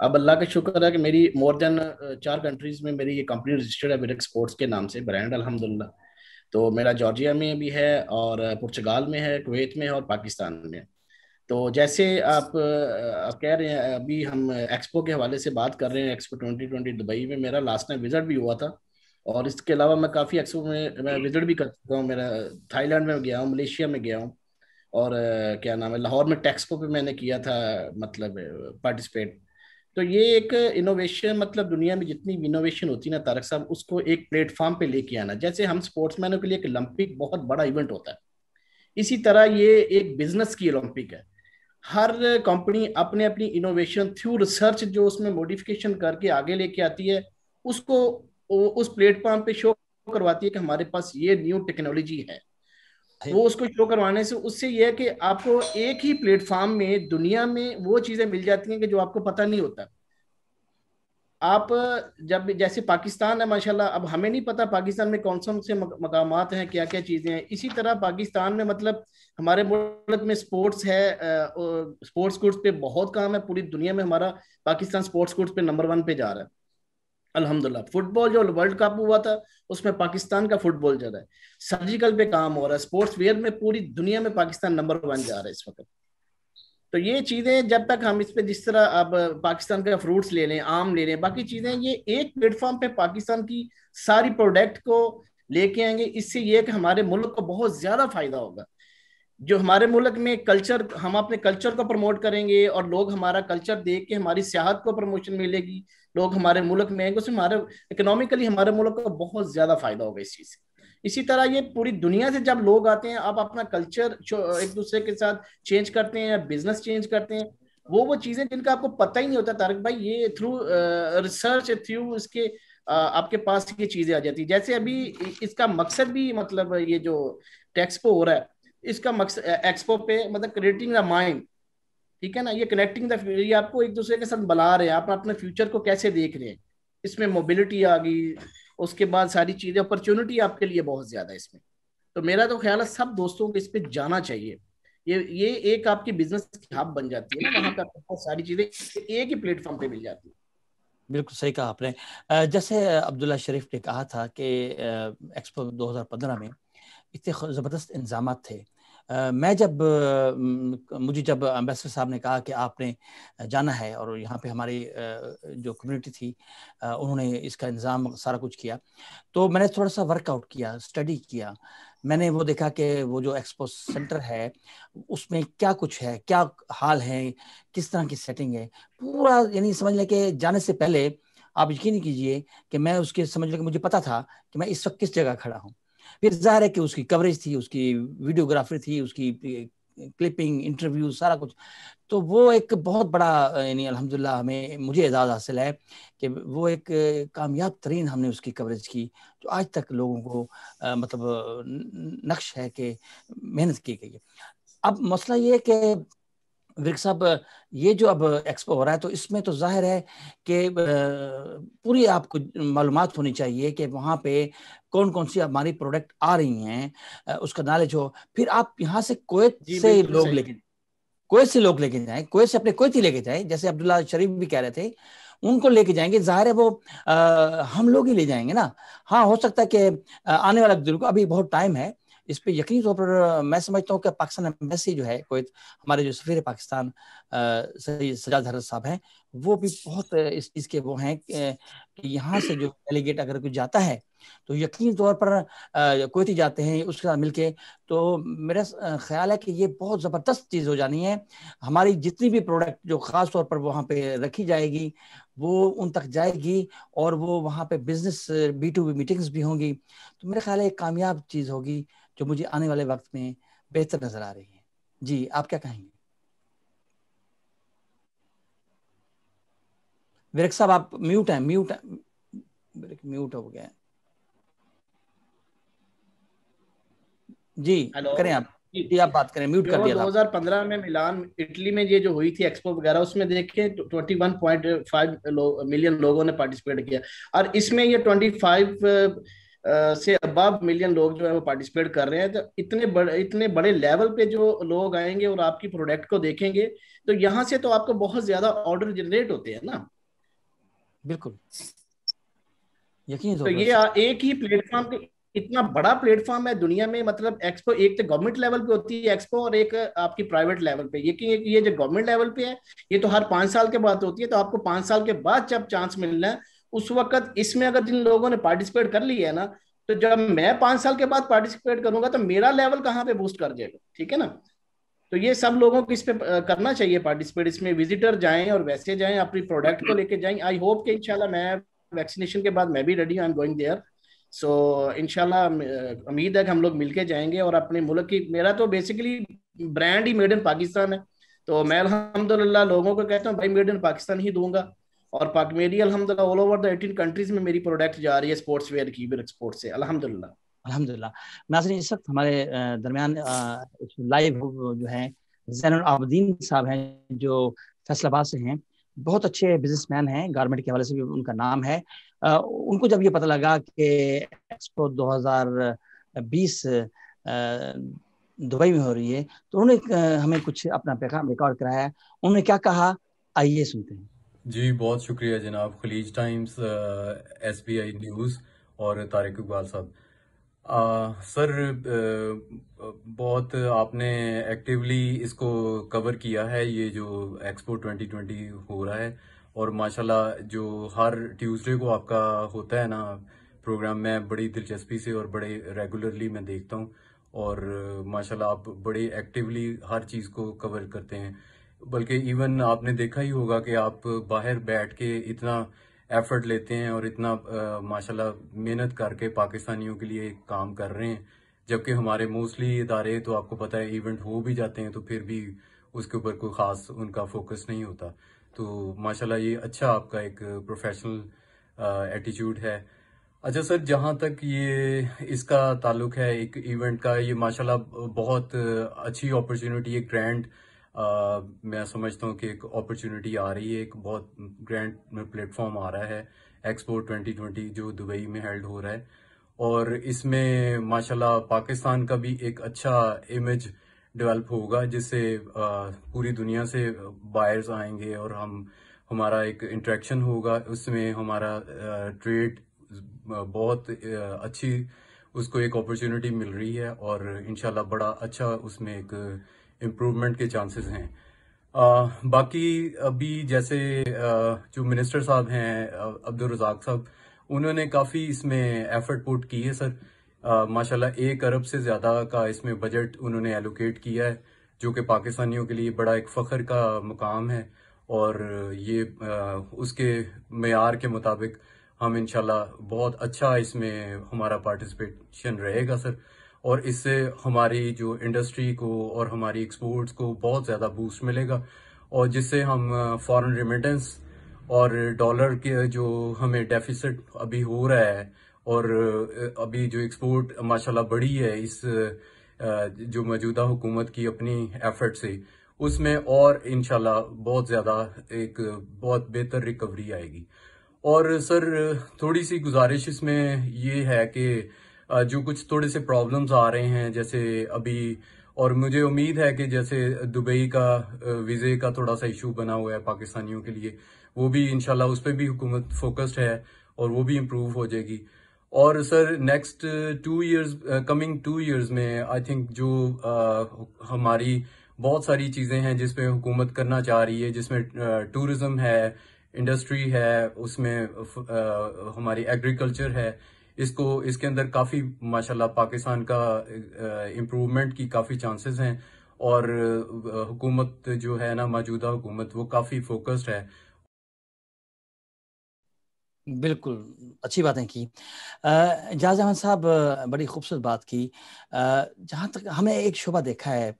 अब अल्लाह का शुक्र है कि मेरी मोर देन चार कंट्रीज में मेरी ये कंपनी रजिस्टर्ड है विरक स्पोर्ट्स के नाम से ब्रांड अलहमदिल्ला तो मेरा जॉर्जिया में भी है और पुर्तगाल में है कुवैत में है और पाकिस्तान में है तो जैसे आप आप कह रहे हैं अभी हम एक्सपो के हवाले से बात कर रहे हैं एक्सपो 2020 दुबई में मेरा लास्ट टाइम विजिट भी हुआ था और इसके अलावा मैं काफ़ी एक्सपो में मैं विजिट हम्म। भी कर चुका हूँ मेरा थाईलैंड में गया हूँ मलेशिया में गया हूँ और क्या नाम है लाहौर में टेक्सपो पे मैंने किया था मतलब पार्टिसिपेट तो ये एक इनोवेशन मतलब दुनिया में जितनी भी इनोवेशन होती है ना तारक साहब उसको एक प्लेटफॉर्म पे लेके आना जैसे हम स्पोर्ट्समैनों के लिए एक ओलंपिक बहुत बड़ा इवेंट होता है इसी तरह ये एक बिजनेस की ओलंपिक है हर कंपनी अपने अपनी इनोवेशन थ्रू रिसर्च जो उसमें मॉडिफिकेशन करके आगे लेके आती है उसको उस प्लेटफॉर्म पे शो करवाती है कि हमारे पास ये न्यू टेक्नोलॉजी है वो उसको शो करवाने से उससे यह है कि आपको एक ही प्लेटफॉर्म में दुनिया में वो चीजें मिल जाती हैं कि जो आपको पता नहीं होता आप जब जैसे पाकिस्तान है माशाल्लाह अब हमें नहीं पता पाकिस्तान में कौन कौन से मकाम हैं क्या क्या चीज़ें हैं इसी तरह पाकिस्तान में मतलब हमारे मुल्क में स्पोर्ट्स है स्पोर्ट्स कोर्ट्स पे बहुत काम है पूरी दुनिया में हमारा पाकिस्तान स्पोर्ट्स कोर्ट्स पे नंबर वन पे जा रहा है अलहमदिल्ला फुटबॉल जो वर्ल्ड कप हुआ था उसमें पाकिस्तान का फुटबॉल जा रहा है सर्जिकल पे काम हो रहा है स्पोर्ट्स वेयर में पूरी दुनिया में पाकिस्तान नंबर वन जा रहा है इस वक्त तो ये चीजें जब तक हम इस पे जिस तरह अब पाकिस्तान का फ्रूट्स ले लें आम ले लें बाकी चीजें ये एक प्लेटफॉर्म पे पाकिस्तान की सारी प्रोडक्ट को लेके आएंगे इससे ये कि हमारे मुल्क को बहुत ज्यादा फायदा होगा जो हमारे मुल्क में कल्चर हम अपने कल्चर को प्रमोट करेंगे और लोग हमारा कल्चर देख के हमारी सियाहत को प्रमोशन मिलेगी लोग हमारे मुल्क में आएंगे उसमें हमारे इकोनॉमिकली हमारे मुल्क को बहुत ज्यादा फायदा होगा इस चीज़ से इसी तरह ये पूरी दुनिया से जब लोग आते हैं आप अपना कल्चर एक दूसरे के साथ चेंज करते हैं या बिजनेस चेंज करते हैं वो वो चीजें जिनका आपको पता ही नहीं होता तारक भाई ये थ्रू रिसर्च थ्रू इसके आपके पास ये चीजें आ जाती है जैसे अभी इसका मकसद भी मतलब ये जो टेक्सपो हो रहा है इसका मकसद एक्सपो पे मतलब क्रिएटिंग द माइंड ठीक है ना ये कनेक्टिंग द ये आपको एक दूसरे के साथ बुला रहे हैं आप अपने फ्यूचर को कैसे देख रहे हैं इसमें मोबिलिटी आ गई उसके बाद सारी चीजें अपॉर्चुनिटी आपके लिए बहुत ज्यादा इसमें तो मेरा तो ख्याल है सब दोस्तों को इस पर जाना चाहिए ये ये एक आपकी बिजनेस हब बन जाती है ना वहाँ तो सारी चीजें एक ही प्लेटफॉर्म पे मिल जाती है बिल्कुल सही कहा आपने जैसे अब्दुल्ला शरीफ ने कहा था कि एक्सपो 2015 में इतने ज़बरदस्त इंजाम थे मैं जब मुझे जब अम्बेसडर साहब ने कहा कि आपने जाना है और यहाँ पे हमारी जो कम्युनिटी थी उन्होंने इसका इंतज़ाम सारा कुछ किया तो मैंने थोड़ा सा वर्कआउट किया स्टडी किया मैंने वो देखा कि वो जो एक्सपो सेंटर है उसमें क्या कुछ है क्या हाल है किस तरह की सेटिंग है पूरा यानी समझ लें कि जाने से पहले आप यकीन कीजिए कि मैं उसके समझ लें कि मुझे पता था कि मैं इस वक्त किस जगह खड़ा हूँ फिर जाहिर है कि उसकी कवरेज थी उसकी वीडियोग्राफी थी उसकी क्लिपिंग इंटरव्यू सारा कुछ तो वो एक बहुत बड़ा यानी अल्हम्दुलिल्लाह हमें मुझे एजाज़ हासिल है कि वो एक कामयाब तरीन हमने उसकी कवरेज की जो आज तक लोगों को आ, मतलब नक्श है कि मेहनत की गई है अब मसला ये है कि विग साहब ये जो अब एक्सपो हो रहा है तो इसमें तो जाहिर है कि पूरी आपको मालूम होनी चाहिए कि वहाँ पे कौन कौन सी हमारी प्रोडक्ट आ रही हैं उसका नॉलेज हो फिर आप यहाँ से कोयत से लोग लेके कोत से लोग लेके जाएं कोत से अपने ही लेके जाएं जैसे अब्दुल्ला शरीफ भी कह रहे थे उनको लेके जाएंगे जाहिर है वो आ, हम लोग ही ले जाएंगे ना हाँ हो सकता है कि आने वाला को अभी बहुत टाइम है इस पर यकीन तौर पर मैं समझता हूँ कि पाकिस्तान एम्बेसी जो है कोई हमारे जो सफ़ीर पाकिस्तान सजाद हरत साहब हैं वो भी बहुत इस चीज़ के वो हैं कि यहाँ से जो डेलीगेट अगर कुछ जाता है तो यकीन तौर पर कोयती तो जाते हैं उसके साथ मिलके तो मेरा ख्याल है कि ये बहुत ज़बरदस्त चीज़ हो जानी है हमारी जितनी भी प्रोडक्ट जो ख़ास तौर पर वहाँ पे रखी जाएगी वो उन तक जाएगी और वो वहाँ पे business B to B meetings भी होंगी तो मेरे ख्याल है एक कामयाब चीज़ होगी जो मुझे आने वाले वक्त में बेहतर नजर आ रही है जी आप क्या कहेंगे विरक साहब आप म्यूट हैं म्यूट है म्यूट हो गया जी Hello. करें आप जी आप बात करें म्यूट कर दिया 2015 में मिलान इटली में ये जो हुई थी एक्सपो वगैरह उसमें देखें तो 21.5 मिलियन लोगों ने पार्टिसिपेट किया और इसमें ये 25 से अब मिलियन लोग जो है वो पार्टिसिपेट कर रहे हैं तो इतने बड़े इतने बड़े लेवल पे जो लोग आएंगे और आपकी प्रोडक्ट को देखेंगे तो यहाँ से तो आपको बहुत ज्यादा ऑर्डर जनरेट होते हैं ना बिल्कुल यकीन तो ये एक ही प्लेटफॉर्म इतना बड़ा प्लेटफॉर्म है दुनिया में मतलब एक्सपो एक तो गवर्नमेंट लेवल पे होती है एक्सपो और एक आपकी प्राइवेट लेवल पे यकीन ये, ये जो गवर्नमेंट लेवल पे है ये तो हर पांच साल के बाद होती है तो आपको पांच साल के बाद जब चांस मिलना है उस वक्त इसमें अगर जिन लोगों ने पार्टिसिपेट कर लिया है ना तो जब मैं पांच साल के बाद पार्टिसिपेट करूंगा तो मेरा लेवल कहाँ पे बूस्ट कर जाएगा ठीक है ना तो ये सब लोगों को इस पे करना चाहिए पार्टिसिपेट इसमें विजिटर जाएं और वैसे जाएं अपनी प्रोडक्ट को लेके जाएं आई होप कि इंशाल्लाह मैं वैक्सीनेशन के बाद मैं भी ready I am going there so इनशाला उम्मीद है कि हम लोग मिलके जाएंगे और अपने मुल्क की मेरा तो बेसिकली ब्रांड ही मेड इन पाकिस्तान है तो मैं अलहमदुल्ला लोगों को कहता हूँ भाई मेड इन पाकिस्तान ही दूंगा और पाक मेरी अलहमदिल्ला all over the eighteen countries में मेरी प्रोडक्ट जा रही है स्पोर्ट्स वेयर की भी एक्सपोर्ट से अलहमदिल्ला अलहमदिल्ला नाजरीन इस वक्त हमारे दरमियान लाइव जो है जैन आबदीन साहब हैं जो फैसलाबाद से हैं बहुत अच्छे बिजनेसमैन हैं गारमेंट के हवाले से भी उनका नाम है आ, उनको जब ये पता लगा कि एक्सपो 2020 दुबई में हो रही है तो उन्होंने हमें कुछ अपना पैगाम रिकॉर्ड कराया उन्होंने क्या कहा आइए सुनते हैं जी बहुत शुक्रिया जनाब Khaleej Times S B I news और तारिक इकबाल साहब सर आ, बहुत आपने एक्टिवली इसको कवर किया है ये जो एक्सपो 2020 हो रहा है और माशाल्लाह जो हर ट्यूसडे को आपका होता है ना प्रोग्राम मैं बड़ी दिलचस्पी से और बड़े रेगुलरली मैं देखता हूँ और माशाल्लाह आप बड़े एक्टिवली हर चीज़ को कवर करते हैं बल्कि इवन आपने देखा ही होगा कि आप बाहर बैठ के इतना एफर्ट लेते हैं और इतना माशाल्लाह मेहनत करके पाकिस्तानियों के लिए काम कर रहे हैं जबकि हमारे मोस्टली इदारे तो आपको पता है इवेंट हो भी जाते हैं तो फिर भी उसके ऊपर कोई ख़ास उनका फोकस नहीं होता तो माशाल्लाह ये अच्छा आपका एक प्रोफेशनल एटीट्यूड है अच्छा सर जहाँ तक ये इसका ताल्लुक है एक इवेंट का ये माशाल्लाह बहुत अच्छी अपॉर्चुनिटी है ग्रैंड मैं समझता हूँ कि एक अपॉर्चुनिटी आ रही है एक बहुत ग्रैंड प्लेटफॉर्म आ रहा है एक्सपो 2020 जो दुबई में हेल्ड हो रहा है और इसमें माशाल्लाह पाकिस्तान का भी एक अच्छा इमेज डेवलप होगा जिससे पूरी दुनिया से बायर्स आएंगे और हम हमारा एक इंट्रैक्शन होगा उसमें हमारा ट्रेड बहुत अच्छी उसको एक अपॉर्चुनिटी मिल रही है और इनशाला बड़ा अच्छा उसमें एक इम्प्रूवमेंट के चांसेस हैं बाकी अभी जैसे जो मिनिस्टर साहब हैं अब्दुल रजाक साहब उन्होंने काफ़ी इसमें एफर्ट पुट की है सर माशाल्लाह एक अरब से ज़्यादा का इसमें बजट उन्होंने एलोकेट किया है जो कि पाकिस्तानियों के लिए बड़ा एक फ़ख्र का मुकाम है और ये आ, उसके मैार के मुताबिक हम इनशाला बहुत अच्छा इसमें हमारा पार्टिसिपेशन रहेगा सर और इससे हमारी जो इंडस्ट्री को और हमारी एक्सपोर्ट्स को बहुत ज़्यादा बूस्ट मिलेगा और जिससे हम फॉरेन रिमिटेंस और डॉलर के जो हमें डेफिसिट अभी हो रहा है और अभी जो एक्सपोर्ट माशाल्लाह बढ़ी है इस जो मौजूदा हुकूमत की अपनी एफर्ट से उसमें और इनशाला बहुत ज़्यादा एक बहुत बेहतर रिकवरी आएगी और सर थोड़ी सी गुजारिश इसमें ये है कि जो कुछ थोड़े से प्रॉब्लम्स आ रहे हैं जैसे अभी और मुझे उम्मीद है कि जैसे दुबई का वीज़े का थोड़ा सा इशू बना हुआ है पाकिस्तानियों के लिए वो भी इनशाला उस पर भी हुकूमत फोकस्ड है और वो भी इम्प्रूव हो जाएगी और sir next two years coming two years में आई थिंक जो uh, हमारी बहुत सारी चीज़ें हैं जिसमें हुकूमत करना चाह रही है जिसमें टूरिज़्म है इंडस्ट्री है उसमें uh, हमारी एग्रीकल्चर है इसको इसके अंदर काफ़ी माशाल्लाह पाकिस्तान का इम्प्रूवमेंट की काफ़ी चांसेस हैं और हुकूमत जो है ना मौजूदा हुकूमत वो काफ़ी फोकस्ड है बिल्कुल अच्छी बातें की जाज अहमद साहब बड़ी खूबसूरत बात की जहाँ तक हमें एक शोभा देखा है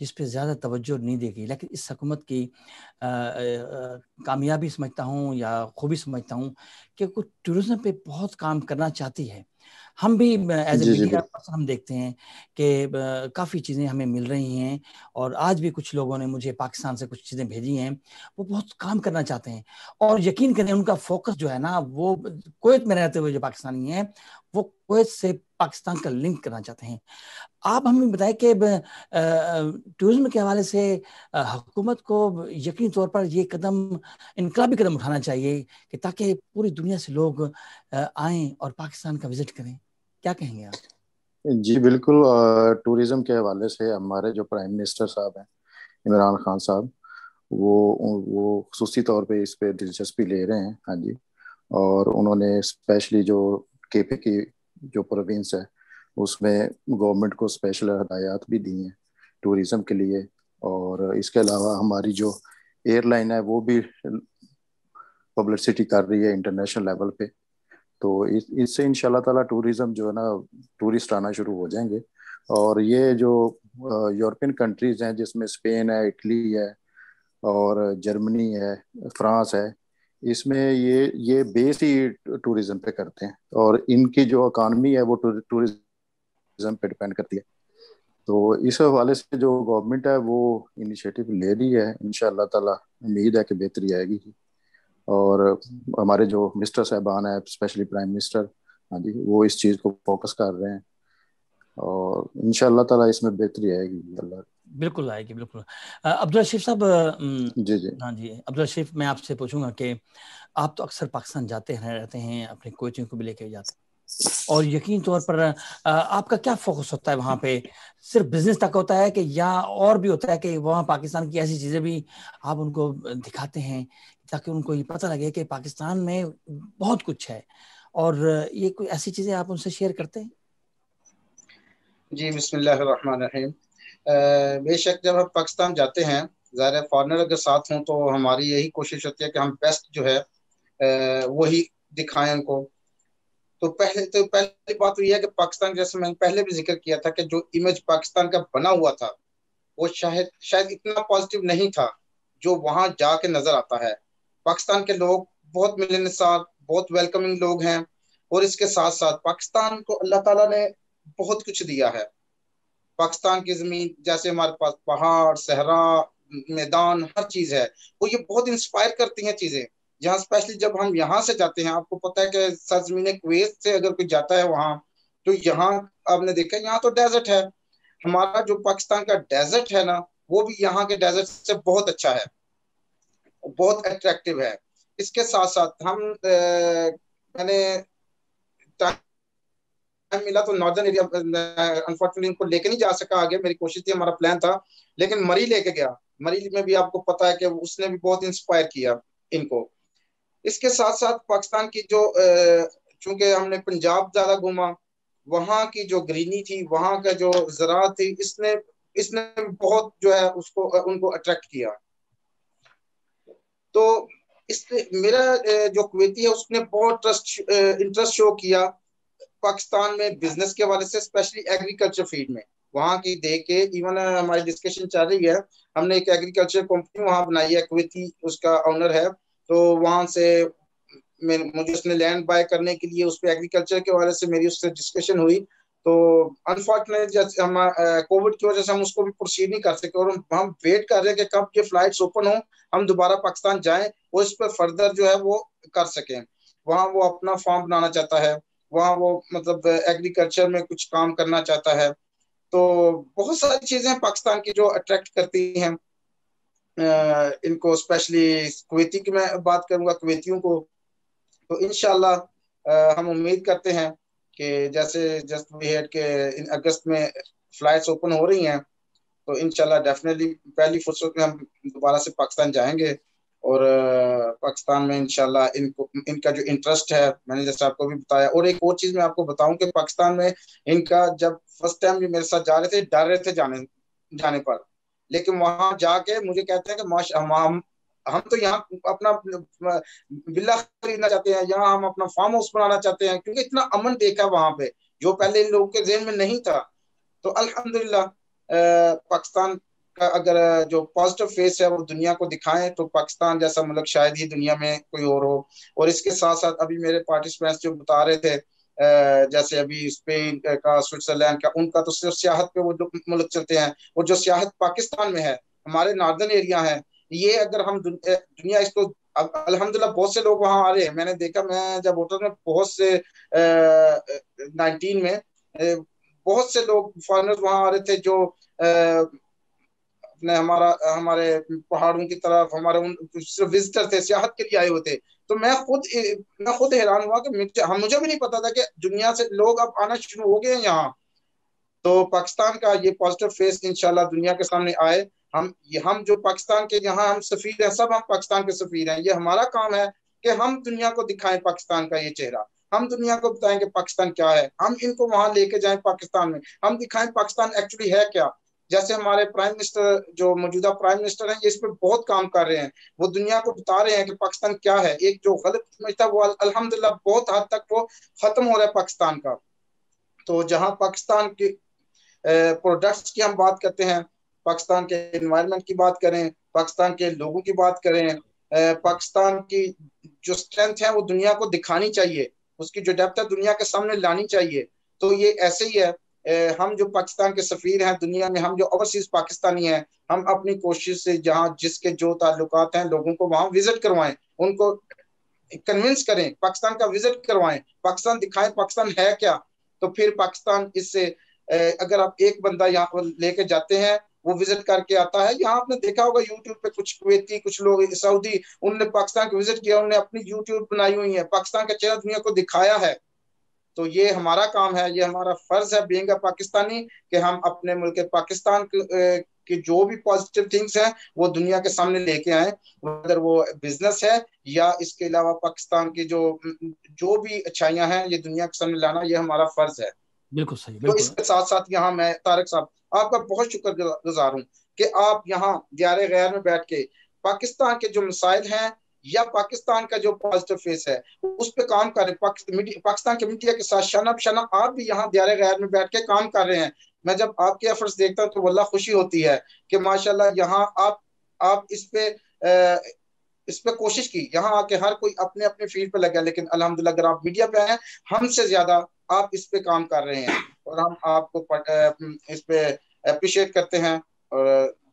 जिस पे ज़्यादा तवज्जो नहीं देगी लेकिन इस हकूमत की कामयाबी समझता हूँ या खूबी समझता हूँ कि कुछ टूरिज्म पे बहुत काम करना चाहती है हम भी एज ए मीडिया पर्सन हम देखते हैं कि काफ़ी चीज़ें हमें मिल रही हैं और आज भी कुछ लोगों ने मुझे पाकिस्तान से कुछ चीज़ें भेजी हैं वो बहुत काम करना चाहते हैं और यकीन करें उनका फोकस जो है ना वो कोत में रहते हुए जो पाकिस्तानी हैं वो कोत से पाकिस्तान का लिंक करना चाहते हैं आप हमें बताएं कि टूरिज्म के हवाले से हुकूमत को यकीनी तौर पर ये कदम इनकलाबी कदम उठाना चाहिए कि ताकि पूरी दुनिया से लोग आएँ और पाकिस्तान का विजिट करें क्या कहेंगे आप जी बिल्कुल टूरिज़्म के हवाले से हमारे जो प्राइम मिनिस्टर साहब हैं इमरान खान साहब वो वो खसूसी तौर पे इस पे दिलचस्पी ले रहे हैं हाँ जी और उन्होंने स्पेशली जो के पी की जो प्रोविंस है उसमें गवर्नमेंट को स्पेशल हदायत भी दी हैं टूरिज़म के लिए और इसके अलावा हमारी जो एयरलाइन है वो भी पब्लिसिटी कर रही है इंटरनेशनल लेवल पे तो इससे इन ताला टूरिज़म जो है ना टूरिस्ट आना शुरू हो जाएंगे और ये जो यूरोपियन कंट्रीज़ हैं जिसमें स्पेन है इटली है और जर्मनी है फ्रांस है इसमें ये ये बेस ही टूरिज्म पे करते हैं और इनकी जो इकानमी है वो टूरिज्म पे डिपेंड करती है तो इस हवाले से जो गवर्नमेंट है वो इनिशिएटिव ले रही है इन ताला उम्मीद है कि बेहतरी आएगी और हमारे जो मिस्टर साहबान है स्पेशली प्राइम मिनिस्टर हाँ जी वो इस चीज़ को फोकस कर रहे हैं और इन ताला इसमें बेहतरी आएगी अल्लाह बिल्कुल आएगी बिल्कुल अब्दुल शरीफ साहब जी जी हाँ जी अब्दुल शरीफ मैं आपसे पूछूंगा कि आप तो अक्सर पाकिस्तान जाते हैं रहते हैं अपने कोचिंग को भी लेके जाते हैं और यकीन तौर पर आपका क्या फोकस होता है वहां पे सिर्फ बिजनेस तक होता है कि या और भी होता है कि वहाँ पाकिस्तान की ऐसी चीज़ें भी आप उनको दिखाते हैं ताकि उनको ये पता लगे कि पाकिस्तान में बहुत कुछ है और ये कोई ऐसी चीज़ें आप उनसे शेयर करते हैं जी बसमीम बेशक जब हम पाकिस्तान जाते हैं ज़ाहिर फॉरनर अगर साथ हों तो हमारी यही कोशिश होती है कि हम बेस्ट जो है वही दिखाएं उनको तो पहले तो पहली बात तो यह है कि पाकिस्तान जैसे मैंने पहले भी जिक्र किया था कि जो इमेज पाकिस्तान का बना हुआ था वो शायद शायद इतना पॉजिटिव नहीं था जो वहां जाके नजर आता है पाकिस्तान के लोग बहुत मिलनसार बहुत वेलकमिंग लोग हैं और इसके साथ साथ पाकिस्तान को अल्लाह ताला ने बहुत कुछ दिया है पाकिस्तान की जमीन जैसे हमारे पास पहाड़ सहरा मैदान हर चीज है वो ये बहुत इंस्पायर करती हैं चीजें जहाँ स्पेशली जब हम यहाँ से जाते हैं आपको पता है कि सरजमीन कुवैत से अगर कोई जाता है वहां तो यहाँ आपने देखा यहाँ तो डेजर्ट है हमारा जो पाकिस्तान का डेजर्ट है ना वो भी यहाँ के डेजर्ट से बहुत अच्छा है बहुत अट्रैक्टिव है इसके साथ साथ हम आ, मैंने टाइम मिला तो नॉर्दर्न एरिया अनफॉर्चुनेटली उनको लेके नहीं जा सका आगे मेरी कोशिश थी हमारा प्लान था लेकिन मरी लेके गया मरी में भी आपको पता है कि उसने भी बहुत इंस्पायर किया इनको इसके साथ साथ पाकिस्तान की जो चूंकि हमने पंजाब ज्यादा घूमा वहां की जो ग्रीनी थी वहां का जो जरा थी इसने इसने बहुत जो है उसको उनको अट्रैक्ट किया तो इस मेरा जो कुवैती है उसने बहुत ट्रस्ट इंटरेस्ट शो किया पाकिस्तान में बिजनेस के हवाले से स्पेशली एग्रीकल्चर फील्ड में वहां की देख के इवन हमारी डिस्कशन चल रही है हमने एक एग्रीकल्चर कंपनी वहाँ बनाई है क्वेती उसका ओनर है तो वहां से मुझे उसने लैंड बाय करने के लिए उस पर एग्रीकल्चर के हवाले से मेरी उससे डिस्कशन हुई तो अनफॉर्चुनेट जैसे हम कोविड की वजह से हम उसको भी प्रोसीड नहीं कर सके और हम वेट कर रहे हैं कि कब ये फ्लाइट ओपन हो हम दोबारा पाकिस्तान जाए उस इस पर फर्दर जो है वो कर सकें वहाँ वो अपना फॉर्म बनाना चाहता है वहाँ वो मतलब एग्रीकल्चर में कुछ काम करना चाहता है तो बहुत सारी चीजें पाकिस्तान की जो अट्रैक्ट करती हैं इनको स्पेशली कुवैती की मैं बात करूंगा कुवैतियों को तो इनशाला हम उम्मीद करते हैं कि जैसे जस्ट वी हेड के इन अगस्त में फ्लाइट्स ओपन हो रही हैं तो इनशाला डेफिनेटली पहली फुर्सत में हम दोबारा से पाकिस्तान जाएंगे और पाकिस्तान में इनशाला इनको इनका जो इंटरेस्ट है मैंने जैसे आपको भी बताया और एक और चीज मैं आपको बताऊं कि पाकिस्तान में इनका जब फर्स्ट टाइम भी मेरे साथ जा रहे थे डर रहे थे जाने जाने पर लेकिन वहां जाके मुझे कहते हैं कि हम हम तो यहाँ अपना बिल्ला खरीदना चाहते हैं यहाँ हम अपना फार्म हाउस बनाना चाहते हैं क्योंकि इतना अमन देखा वहां पे जो पहले इन लोगों के जेहन में नहीं था तो अल्हम्दुलिल्लाह पाकिस्तान अगर जो पॉजिटिव फेस है वो दुनिया को दिखाएं तो पाकिस्तान जैसा मुल्क शायद ही दुनिया में कोई और हो और इसके साथ साथ अभी मेरे पार्टिसिपेंट्स जो बता रहे थे जैसे अभी स्पेन का स्विट्जरलैंड का उनका तो सिर्फ सियाहत पे वो मुल्क चलते हैं और जो सियाहत पाकिस्तान में है हमारे नार्दर्न एरिया है ये अगर हम दुनिया इसको अलहमदुल्ला बहुत से लोग वहाँ आ रहे हैं मैंने देखा मैं जब होटल में बहुत से नाइनटीन में बहुत से लोग फॉरनर्स वहाँ आ रहे थे जो अपने हमारा हमारे पहाड़ों की तरफ हमारे उन सिर्फ विजिटर थे सियाहत के लिए आए हुए थे तो मैं खुद मैं खुद हैरान हुआ कि मुझे हम हाँ, मुझे भी नहीं पता था कि दुनिया से लोग अब आना शुरू हो गए यहाँ तो पाकिस्तान का ये पॉजिटिव फेस इनशाला दुनिया के सामने आए हम हम जो पाकिस्तान के यहाँ हम सफीर हैं सब हम पाकिस्तान के सफीर हैं ये हमारा काम है कि हम दुनिया को दिखाएं पाकिस्तान का ये चेहरा हम दुनिया को बताएं कि पाकिस्तान क्या है हम इनको वहां लेके जाएं पाकिस्तान में हम दिखाएं पाकिस्तान एक्चुअली है क्या जैसे हमारे प्राइम मिनिस्टर जो मौजूदा प्राइम मिनिस्टर हैं ये इस पर बहुत काम कर रहे हैं वो दुनिया को बता रहे हैं कि पाकिस्तान क्या है एक जो गलत समझता वो अलहमदिल्ला बहुत हद तक वो खत्म हो रहा है पाकिस्तान का तो जहाँ पाकिस्तान के प्रोडक्ट्स की हम बात करते हैं पाकिस्तान के इन्वायरमेंट की बात करें पाकिस्तान के लोगों की बात करें पाकिस्तान की जो स्ट्रेंथ है वो दुनिया को दिखानी चाहिए उसकी जो डेप्थ है दुनिया के सामने लानी चाहिए तो ये ऐसे ही है हम जो पाकिस्तान के सफ़ीर हैं दुनिया में हम जो ओवरसीज पाकिस्तानी हैं हम अपनी कोशिश से जहाँ जिसके जो ताल्लुकात हैं लोगों को वहाँ विजिट करवाएं उनको कन्विंस करें पाकिस्तान का विजिट करवाएं पाकिस्तान दिखाएं पाकिस्तान है क्या तो फिर पाकिस्तान इससे अगर आप एक बंदा यहाँ पर लेके जाते हैं वो विजिट करके आता है यहाँ आपने देखा होगा यूट्यूब पे कुछ कुवैती कुछ लोग सऊदी उनने पाकिस्तान को विजिट किया उन्होंने अपनी यूट्यूब बनाई हुई है पाकिस्तान का चेहरा दुनिया को दिखाया है तो ये हमारा काम है ये हमारा फर्ज है बींग पाकिस्तानी कि हम अपने मुल्क पाकिस्तान के जो भी पॉजिटिव थिंग्स हैं वो दुनिया के सामने लेके आए अगर वो बिजनेस है या इसके अलावा पाकिस्तान की जो जो भी अच्छाइयां हैं ये दुनिया के सामने लाना ये हमारा फर्ज है बिल्कुल सही तो बिल्कुल। तो इसके साथ साथ यहाँ मैं तारक साहब आपका बहुत शुक्र गुजार हूँ कि आप यहाँ ग्यारह गैर में बैठ के पाकिस्तान के जो मिसाइल हैं या पाकिस्तान का जो पॉजिटिव फेस है उस पर काम कर रहे हैं पाकिस्तान के मीडिया के साथ शनब शना आप भी यहाँ दियारे गैर में बैठ के काम कर रहे हैं मैं जब आपके एफर्ट्स देखता हूँ तो वल्ला खुशी होती है कि माशाल्लाह यहाँ आप आप इस पे आ, इस पे कोशिश की यहाँ आके हर कोई अपने अपने फील्ड पे लगा लेकिन अलहमदुल्ला अगर आप मीडिया पे आए हमसे ज्यादा आप इस पे काम कर रहे हैं और हम आपको इस पे अप्रिशिएट करते हैं और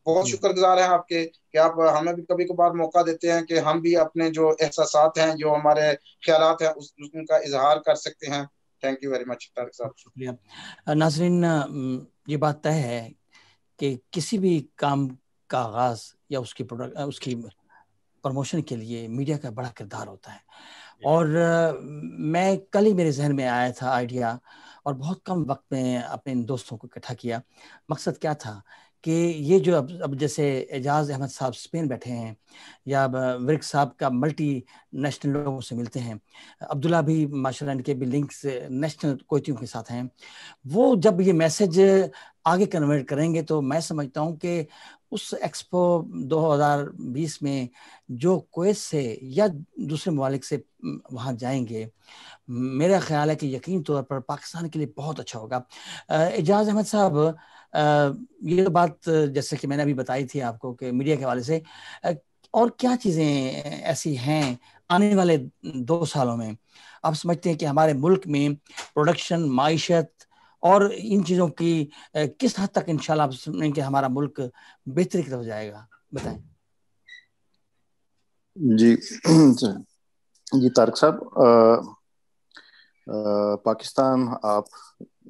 बहुत हम्म। शुक्रगुजार हैं आपके कि आप हमें भी कभी कभार मौका देते हैं कि हम भी अपने जो एहसास हैं जो हमारे ख्याल हैं उस, उनका इजहार कर सकते हैं thank you very much Tariq साहब शुक्रिया नाजरीन ये बात तय है कि किसी भी काम का आगाज या उसकी प्रोडक्ट उसकी प्रमोशन के लिए मीडिया का बड़ा किरदार होता है और मैं कल ही मेरे जहन में आया था आइडिया और बहुत कम वक्त में अपने इन दोस्तों को इकट्ठा किया मकसद क्या था कि ये जो अब अब जैसे एजाज अहमद साहब स्पेन बैठे हैं या वरिक साहब का मल्टी नेशनल लोगों से मिलते हैं अब्दुल्ला भी माशा इनके भी लिंक्स नेशनल कोचियों के साथ हैं वो जब ये मैसेज आगे कन्वर्ट करेंगे तो मैं समझता हूँ कि उस एक्सपो 2020 में जो कोस से या दूसरे ममालिक से वहाँ जाएंगे मेरा ख्याल है कि यकीन तौर पर पाकिस्तान के लिए बहुत अच्छा होगा एजाज अहमद साहब ये तो बात जैसे कि मैंने अभी बताई थी आपको कि मीडिया के हवाले से और क्या चीज़ें ऐसी हैं आने वाले दो सालों में आप समझते हैं कि हमारे मुल्क में प्रोडक्शन मीशत और इन चीज़ों की किस हद तक इंशाल्लाह आप सुनने कि हमारा मुल्क बेहतरी की तरफ जाएगा बताएं जी जी तारक साहब पाकिस्तान आप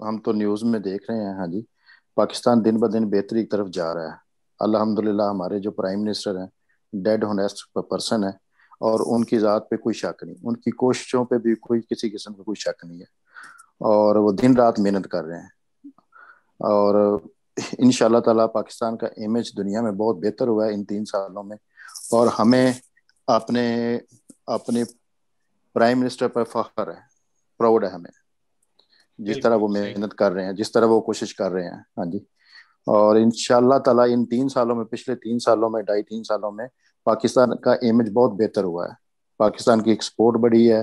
हम तो न्यूज़ में देख रहे हैं हाँ जी पाकिस्तान दिन ब दिन बेहतरी की तरफ जा रहा है अल्हम्दुलिल्लाह हमारे जो प्राइम मिनिस्टर हैं डेड होनेस्ट पर्सन है और उनकी ज़ात पे कोई शक नहीं उनकी कोशिशों पे भी कोई किसी किस्म का कोई शक नहीं है और वो दिन रात मेहनत कर रहे हैं और इन ताला पाकिस्तान का इमेज दुनिया में बहुत बेहतर हुआ है इन तीन सालों में और हमें अपने अपने प्राइम मिनिस्टर पर फख्र है प्राउड है हमें जिस तरह वो मेहनत कर रहे हैं जिस तरह वो कोशिश कर रहे हैं हाँ जी और इन तला इन तीन सालों में पिछले तीन सालों में ढाई तीन सालों में पाकिस्तान का इमेज बहुत बेहतर हुआ है पाकिस्तान की एक्सपोर्ट बढ़ी है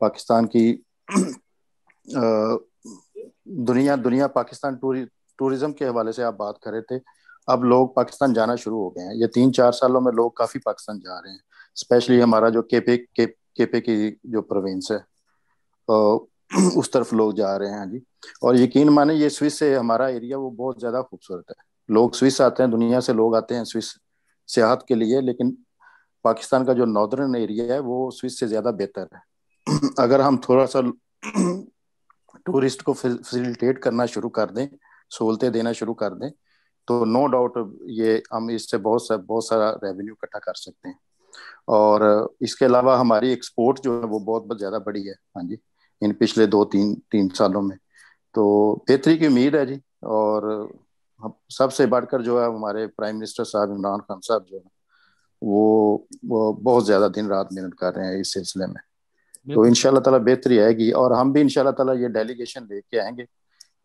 पाकिस्तान की दुनिया दुनिया पाकिस्तान टूरि, टूरिज्म के हवाले से आप बात कर रहे थे अब लोग पाकिस्तान जाना शुरू हो गए हैं ये तीन चार सालों में लोग काफी पाकिस्तान जा रहे हैं स्पेशली हमारा जो केपे के, केपे की जो प्रोविंस है उस तरफ लोग जा रहे हैं जी और यकीन माने ये स्विस से हमारा एरिया वो बहुत ज्यादा खूबसूरत है लोग स्विस आते हैं दुनिया से लोग आते हैं स्विस सियाहत के लिए लेकिन पाकिस्तान का जो नॉर्दर्न एरिया है वो स्विस से ज्यादा बेहतर है अगर हम थोड़ा सा टूरिस्ट को फैसिलिटेट करना शुरू कर दें सहूलतें देना शुरू कर दें तो नो डाउट ये हम इससे बहुत सा बहुत सारा रेवेन्यू इकट्ठा कर सकते हैं और इसके अलावा हमारी एक्सपोर्ट जो है वो बहुत बहुत ज़्यादा बड़ी है हाँ जी इन पिछले दो तीन तीन सालों में तो बेहतरी की उम्मीद है जी और सबसे बढ़कर जो है हमारे प्राइम मिनिस्टर साहब इमरान खान साहब जो है वो, वो बहुत ज्यादा दिन रात मेहनत कर रहे हैं इस सिलसिले में तो इनशाला तला बेहतरी आएगी और हम भी इनशाला तला ये डेलीगेशन लेके आएंगे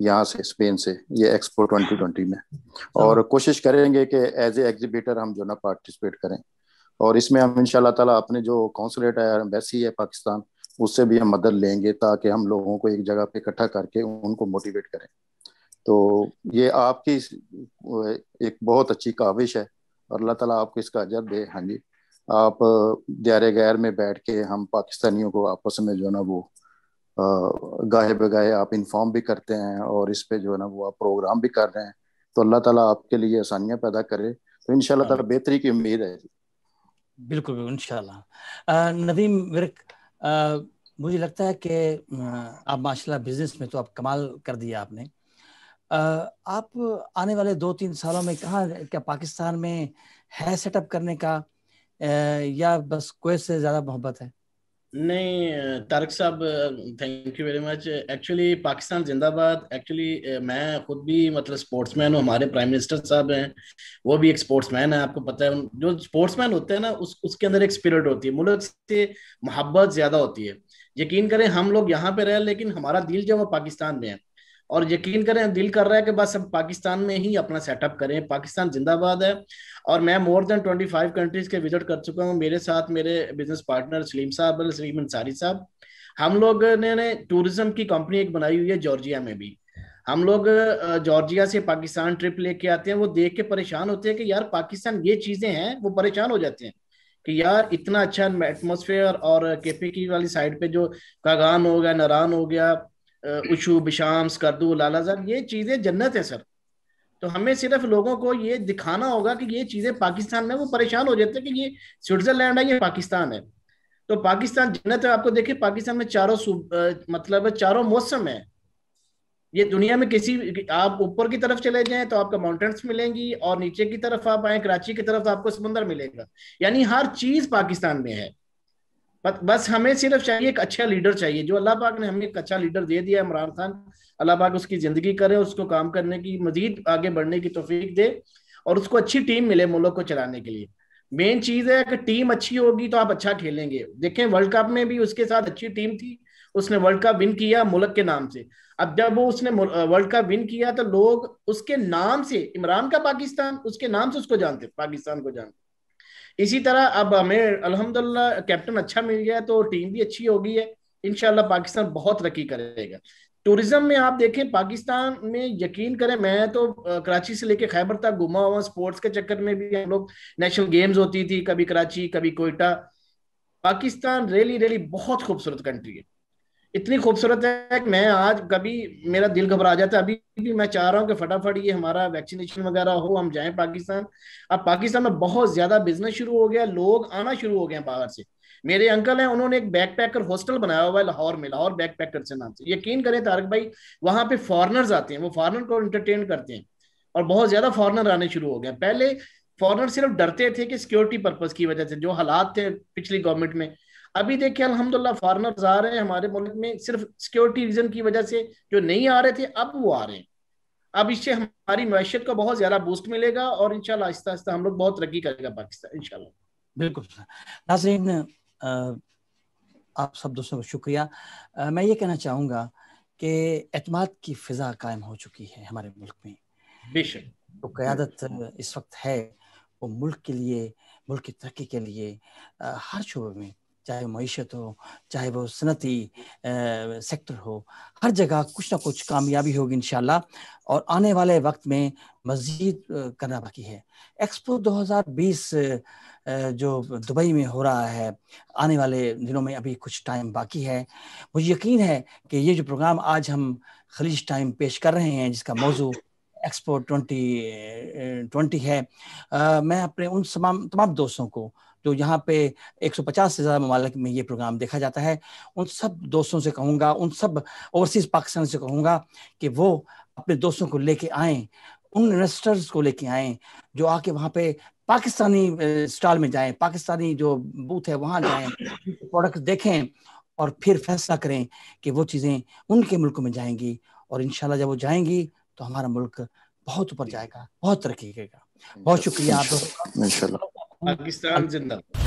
यहाँ से स्पेन से ये एक्सपो 2020 में और हाँ। कोशिश करेंगे कि एज ए एग्जीबिटर हम जो ना पार्टिसिपेट करें और इसमें हम इनशाला तला अपने जो कौंसुलेट है एम्बेसी है पाकिस्तान उससे भी हम मदद लेंगे ताकि हम लोगों को एक जगह पे इकट्ठा करके उनको मोटिवेट करें तो ये आपकी एक बहुत अच्छी काविश है और अल्लाह ताला आपको इसका अजर दे हाँ जी आप दियारे गैर में बैठ के हम पाकिस्तानियों को आपस में जो है ना वो गाहे बगाहे आप इन्फॉर्म भी करते हैं और इस पे जो है ना वो आप प्रोग्राम भी कर रहे हैं तो अल्लाह ताला आपके लिए आसानियाँ पैदा करे तो इनशाला हाँ। ताला बेहतरी की उम्मीद है बिल्कुल बिल्कुल इनशाला नदीम विरक आ, मुझे लगता है कि आप माशाल्लाह बिजनेस में तो आप कमाल कर दिया आपने आ, आप आने वाले दो तीन सालों में कहाँ क्या पाकिस्तान में है सेटअप करने का आ, या बस कोई से ज़्यादा मोहब्बत है नहीं तारक साहब thank you very much actually Pakistan जिंदाबाद एक्चुअली मैं खुद भी मतलब स्पोर्ट्समैन हूँ हमारे प्राइम मिनिस्टर साहब हैं वो भी एक स्पोर्ट्समैन है आपको पता है जो स्पोर्ट्समैन होते हैं ना उस उसके अंदर एक स्पिरिट होती है मुल्क से मोहब्बत ज्यादा होती है यकीन करें हम लोग यहाँ पे रहे लेकिन हमारा दिल जो है वो पाकिस्तान में है और यकीन करें दिल कर रहा है कि बस हम पाकिस्तान में ही अपना सेटअप करें पाकिस्तान जिंदाबाद है और मैं more than twenty five countries के विजिट कर चुका हूँ मेरे साथ मेरे बिजनेस पार्टनर सलीम साहब सलीम अंसारी साहब हम लोग ने, ने टूरिज्म की कंपनी एक बनाई हुई है जॉर्जिया में भी हम लोग जॉर्जिया से पाकिस्तान ट्रिप लेके आते हैं वो देख के परेशान होते हैं कि यार पाकिस्तान ये चीजें हैं वो परेशान हो जाते हैं कि यार इतना अच्छा एटमोसफेयर और केपी की वाली साइड पे जो कागान हो गया नारान हो गया उशु शाम्स करदू लाला ये चीज़ें जन्नत है सर तो हमें सिर्फ लोगों को ये दिखाना होगा कि ये चीज़ें पाकिस्तान में वो परेशान हो जाते हैं कि ये स्विट्जरलैंड है ये पाकिस्तान है तो पाकिस्तान जन्नत है आपको देखिए पाकिस्तान में चारों मतलब चारों मौसम है ये दुनिया में किसी आप ऊपर की तरफ चले जाएं तो आपको माउंटेन्स मिलेंगी और नीचे की तरफ आप आए कराची की तरफ तो आपको समंदर मिलेगा यानी हर चीज पाकिस्तान में है बस हमें सिर्फ चाहिए एक अच्छा लीडर चाहिए जो अल्लाह पाक ने हमें एक अच्छा लीडर दे दिया इमरान खान अल्लाह पाक उसकी जिंदगी करे उसको काम करने की मजीद आगे बढ़ने की तोफीक दे और उसको अच्छी टीम मिले मुल्क को चलाने के लिए मेन चीज है कि टीम अच्छी होगी तो आप अच्छा खेलेंगे देखें वर्ल्ड कप में भी उसके साथ अच्छी टीम थी उसने वर्ल्ड कप विन किया मुल्क के नाम से अब जब वो उसने वर्ल्ड कप विन किया तो लोग उसके नाम से इमरान का पाकिस्तान उसके नाम से उसको जानते पाकिस्तान को जानते इसी तरह अब हमें अलहमदुल्ला कैप्टन अच्छा मिल गया तो टीम भी अच्छी होगी है इनशाला पाकिस्तान बहुत तरक्की करेगा टूरिज्म में आप देखें पाकिस्तान में यकीन करें मैं तो कराची से लेके खैबर तक घुमा हुआ स्पोर्ट्स के चक्कर में भी हम लोग नेशनल गेम्स होती थी कभी कराची कभी कोयटा पाकिस्तान रेली रेली बहुत खूबसूरत कंट्री है इतनी खूबसूरत है कि मैं आज कभी मेरा दिल घबरा जाता है अभी भी मैं चाह रहा हूँ कि फटाफट ये हमारा वैक्सीनेशन वगैरह हो हम जाएं पाकिस्तान अब पाकिस्तान में बहुत ज्यादा बिजनेस शुरू हो गया लोग आना शुरू हो गए हैं बाहर से मेरे अंकल हैं उन्होंने एक बैकपैकर पैकर हॉस्टल बनाया हुआ है लाहौर में लाहौर बैक पैकर से नाम से यकीन करें तारक भाई वहां पे फॉरनर्स आते हैं वो फॉरनर को इंटरटेन करते हैं और बहुत ज्यादा फॉरनर आने शुरू हो गए पहले फॉरनर सिर्फ डरते थे कि सिक्योरिटी पर्पज की वजह से जो हालात थे पिछली गवर्नमेंट में अभी देखिए अलहमदुल्ला फॉरनर्स आ रहे हैं हमारे मुल्क में सिर्फ सिक्योरिटी रीजन की वजह से जो नहीं आ रहे थे अब वो आ रहे हैं अब इससे हमारी मैशत को बहुत ज्यादा बूस्ट मिलेगा और इनशाला आहिस्ता आहिस्ता हम लोग बहुत तरक्की करेगा पाकिस्तान इनशाला बिल्कुल नाजीन आप सब दोस्तों का शुक्रिया आ, मैं ये कहना चाहूँगा कि अतमाद की फिजा कायम हो चुकी है हमारे मुल्क में बेशक तो क़्यादत इस वक्त है वो मुल्क के लिए मुल्क की तरक्की के लिए आ, हर शोबे में चाहे वो मीशत हो चाहे वो सनती सेक्टर हो हर जगह कुछ ना कुछ कामयाबी होगी इनशाला और आने वाले वक्त में मज़ीद करना बाकी है एक्सपो 2020 जो दुबई में हो रहा है आने वाले दिनों में अभी कुछ टाइम बाकी है मुझे यकीन है कि ये जो प्रोग्राम आज हम खलीज टाइम पेश कर रहे हैं जिसका मौजू एक्सपो ट्वेंटी ट्वेंटी है आ, मैं अपने उन तमाम तमाम दोस्तों को जो तो यहाँ पे 150 से ज़्यादा ममालक में ये प्रोग्राम देखा जाता है उन सब दोस्तों से कहूँगा उन सब ओवरसीज़ पाकिस्तान से कहूँगा कि वो अपने दोस्तों को लेके आए उन इन्वेस्टर्स को लेके आए जो आके वहाँ पे पाकिस्तानी स्टॉल में जाएं पाकिस्तानी जो बूथ है वहाँ जाएं प्रोडक्ट देखें और फिर फैसला करें कि वो चीज़ें उनके मुल्क में जाएंगी और इनशाला जब वो जाएंगी तो हमारा मुल्क बहुत ऊपर जाएगा बहुत तरक्की करेगा बहुत शुक्रिया आप पाकिस्तान जिंदाबाद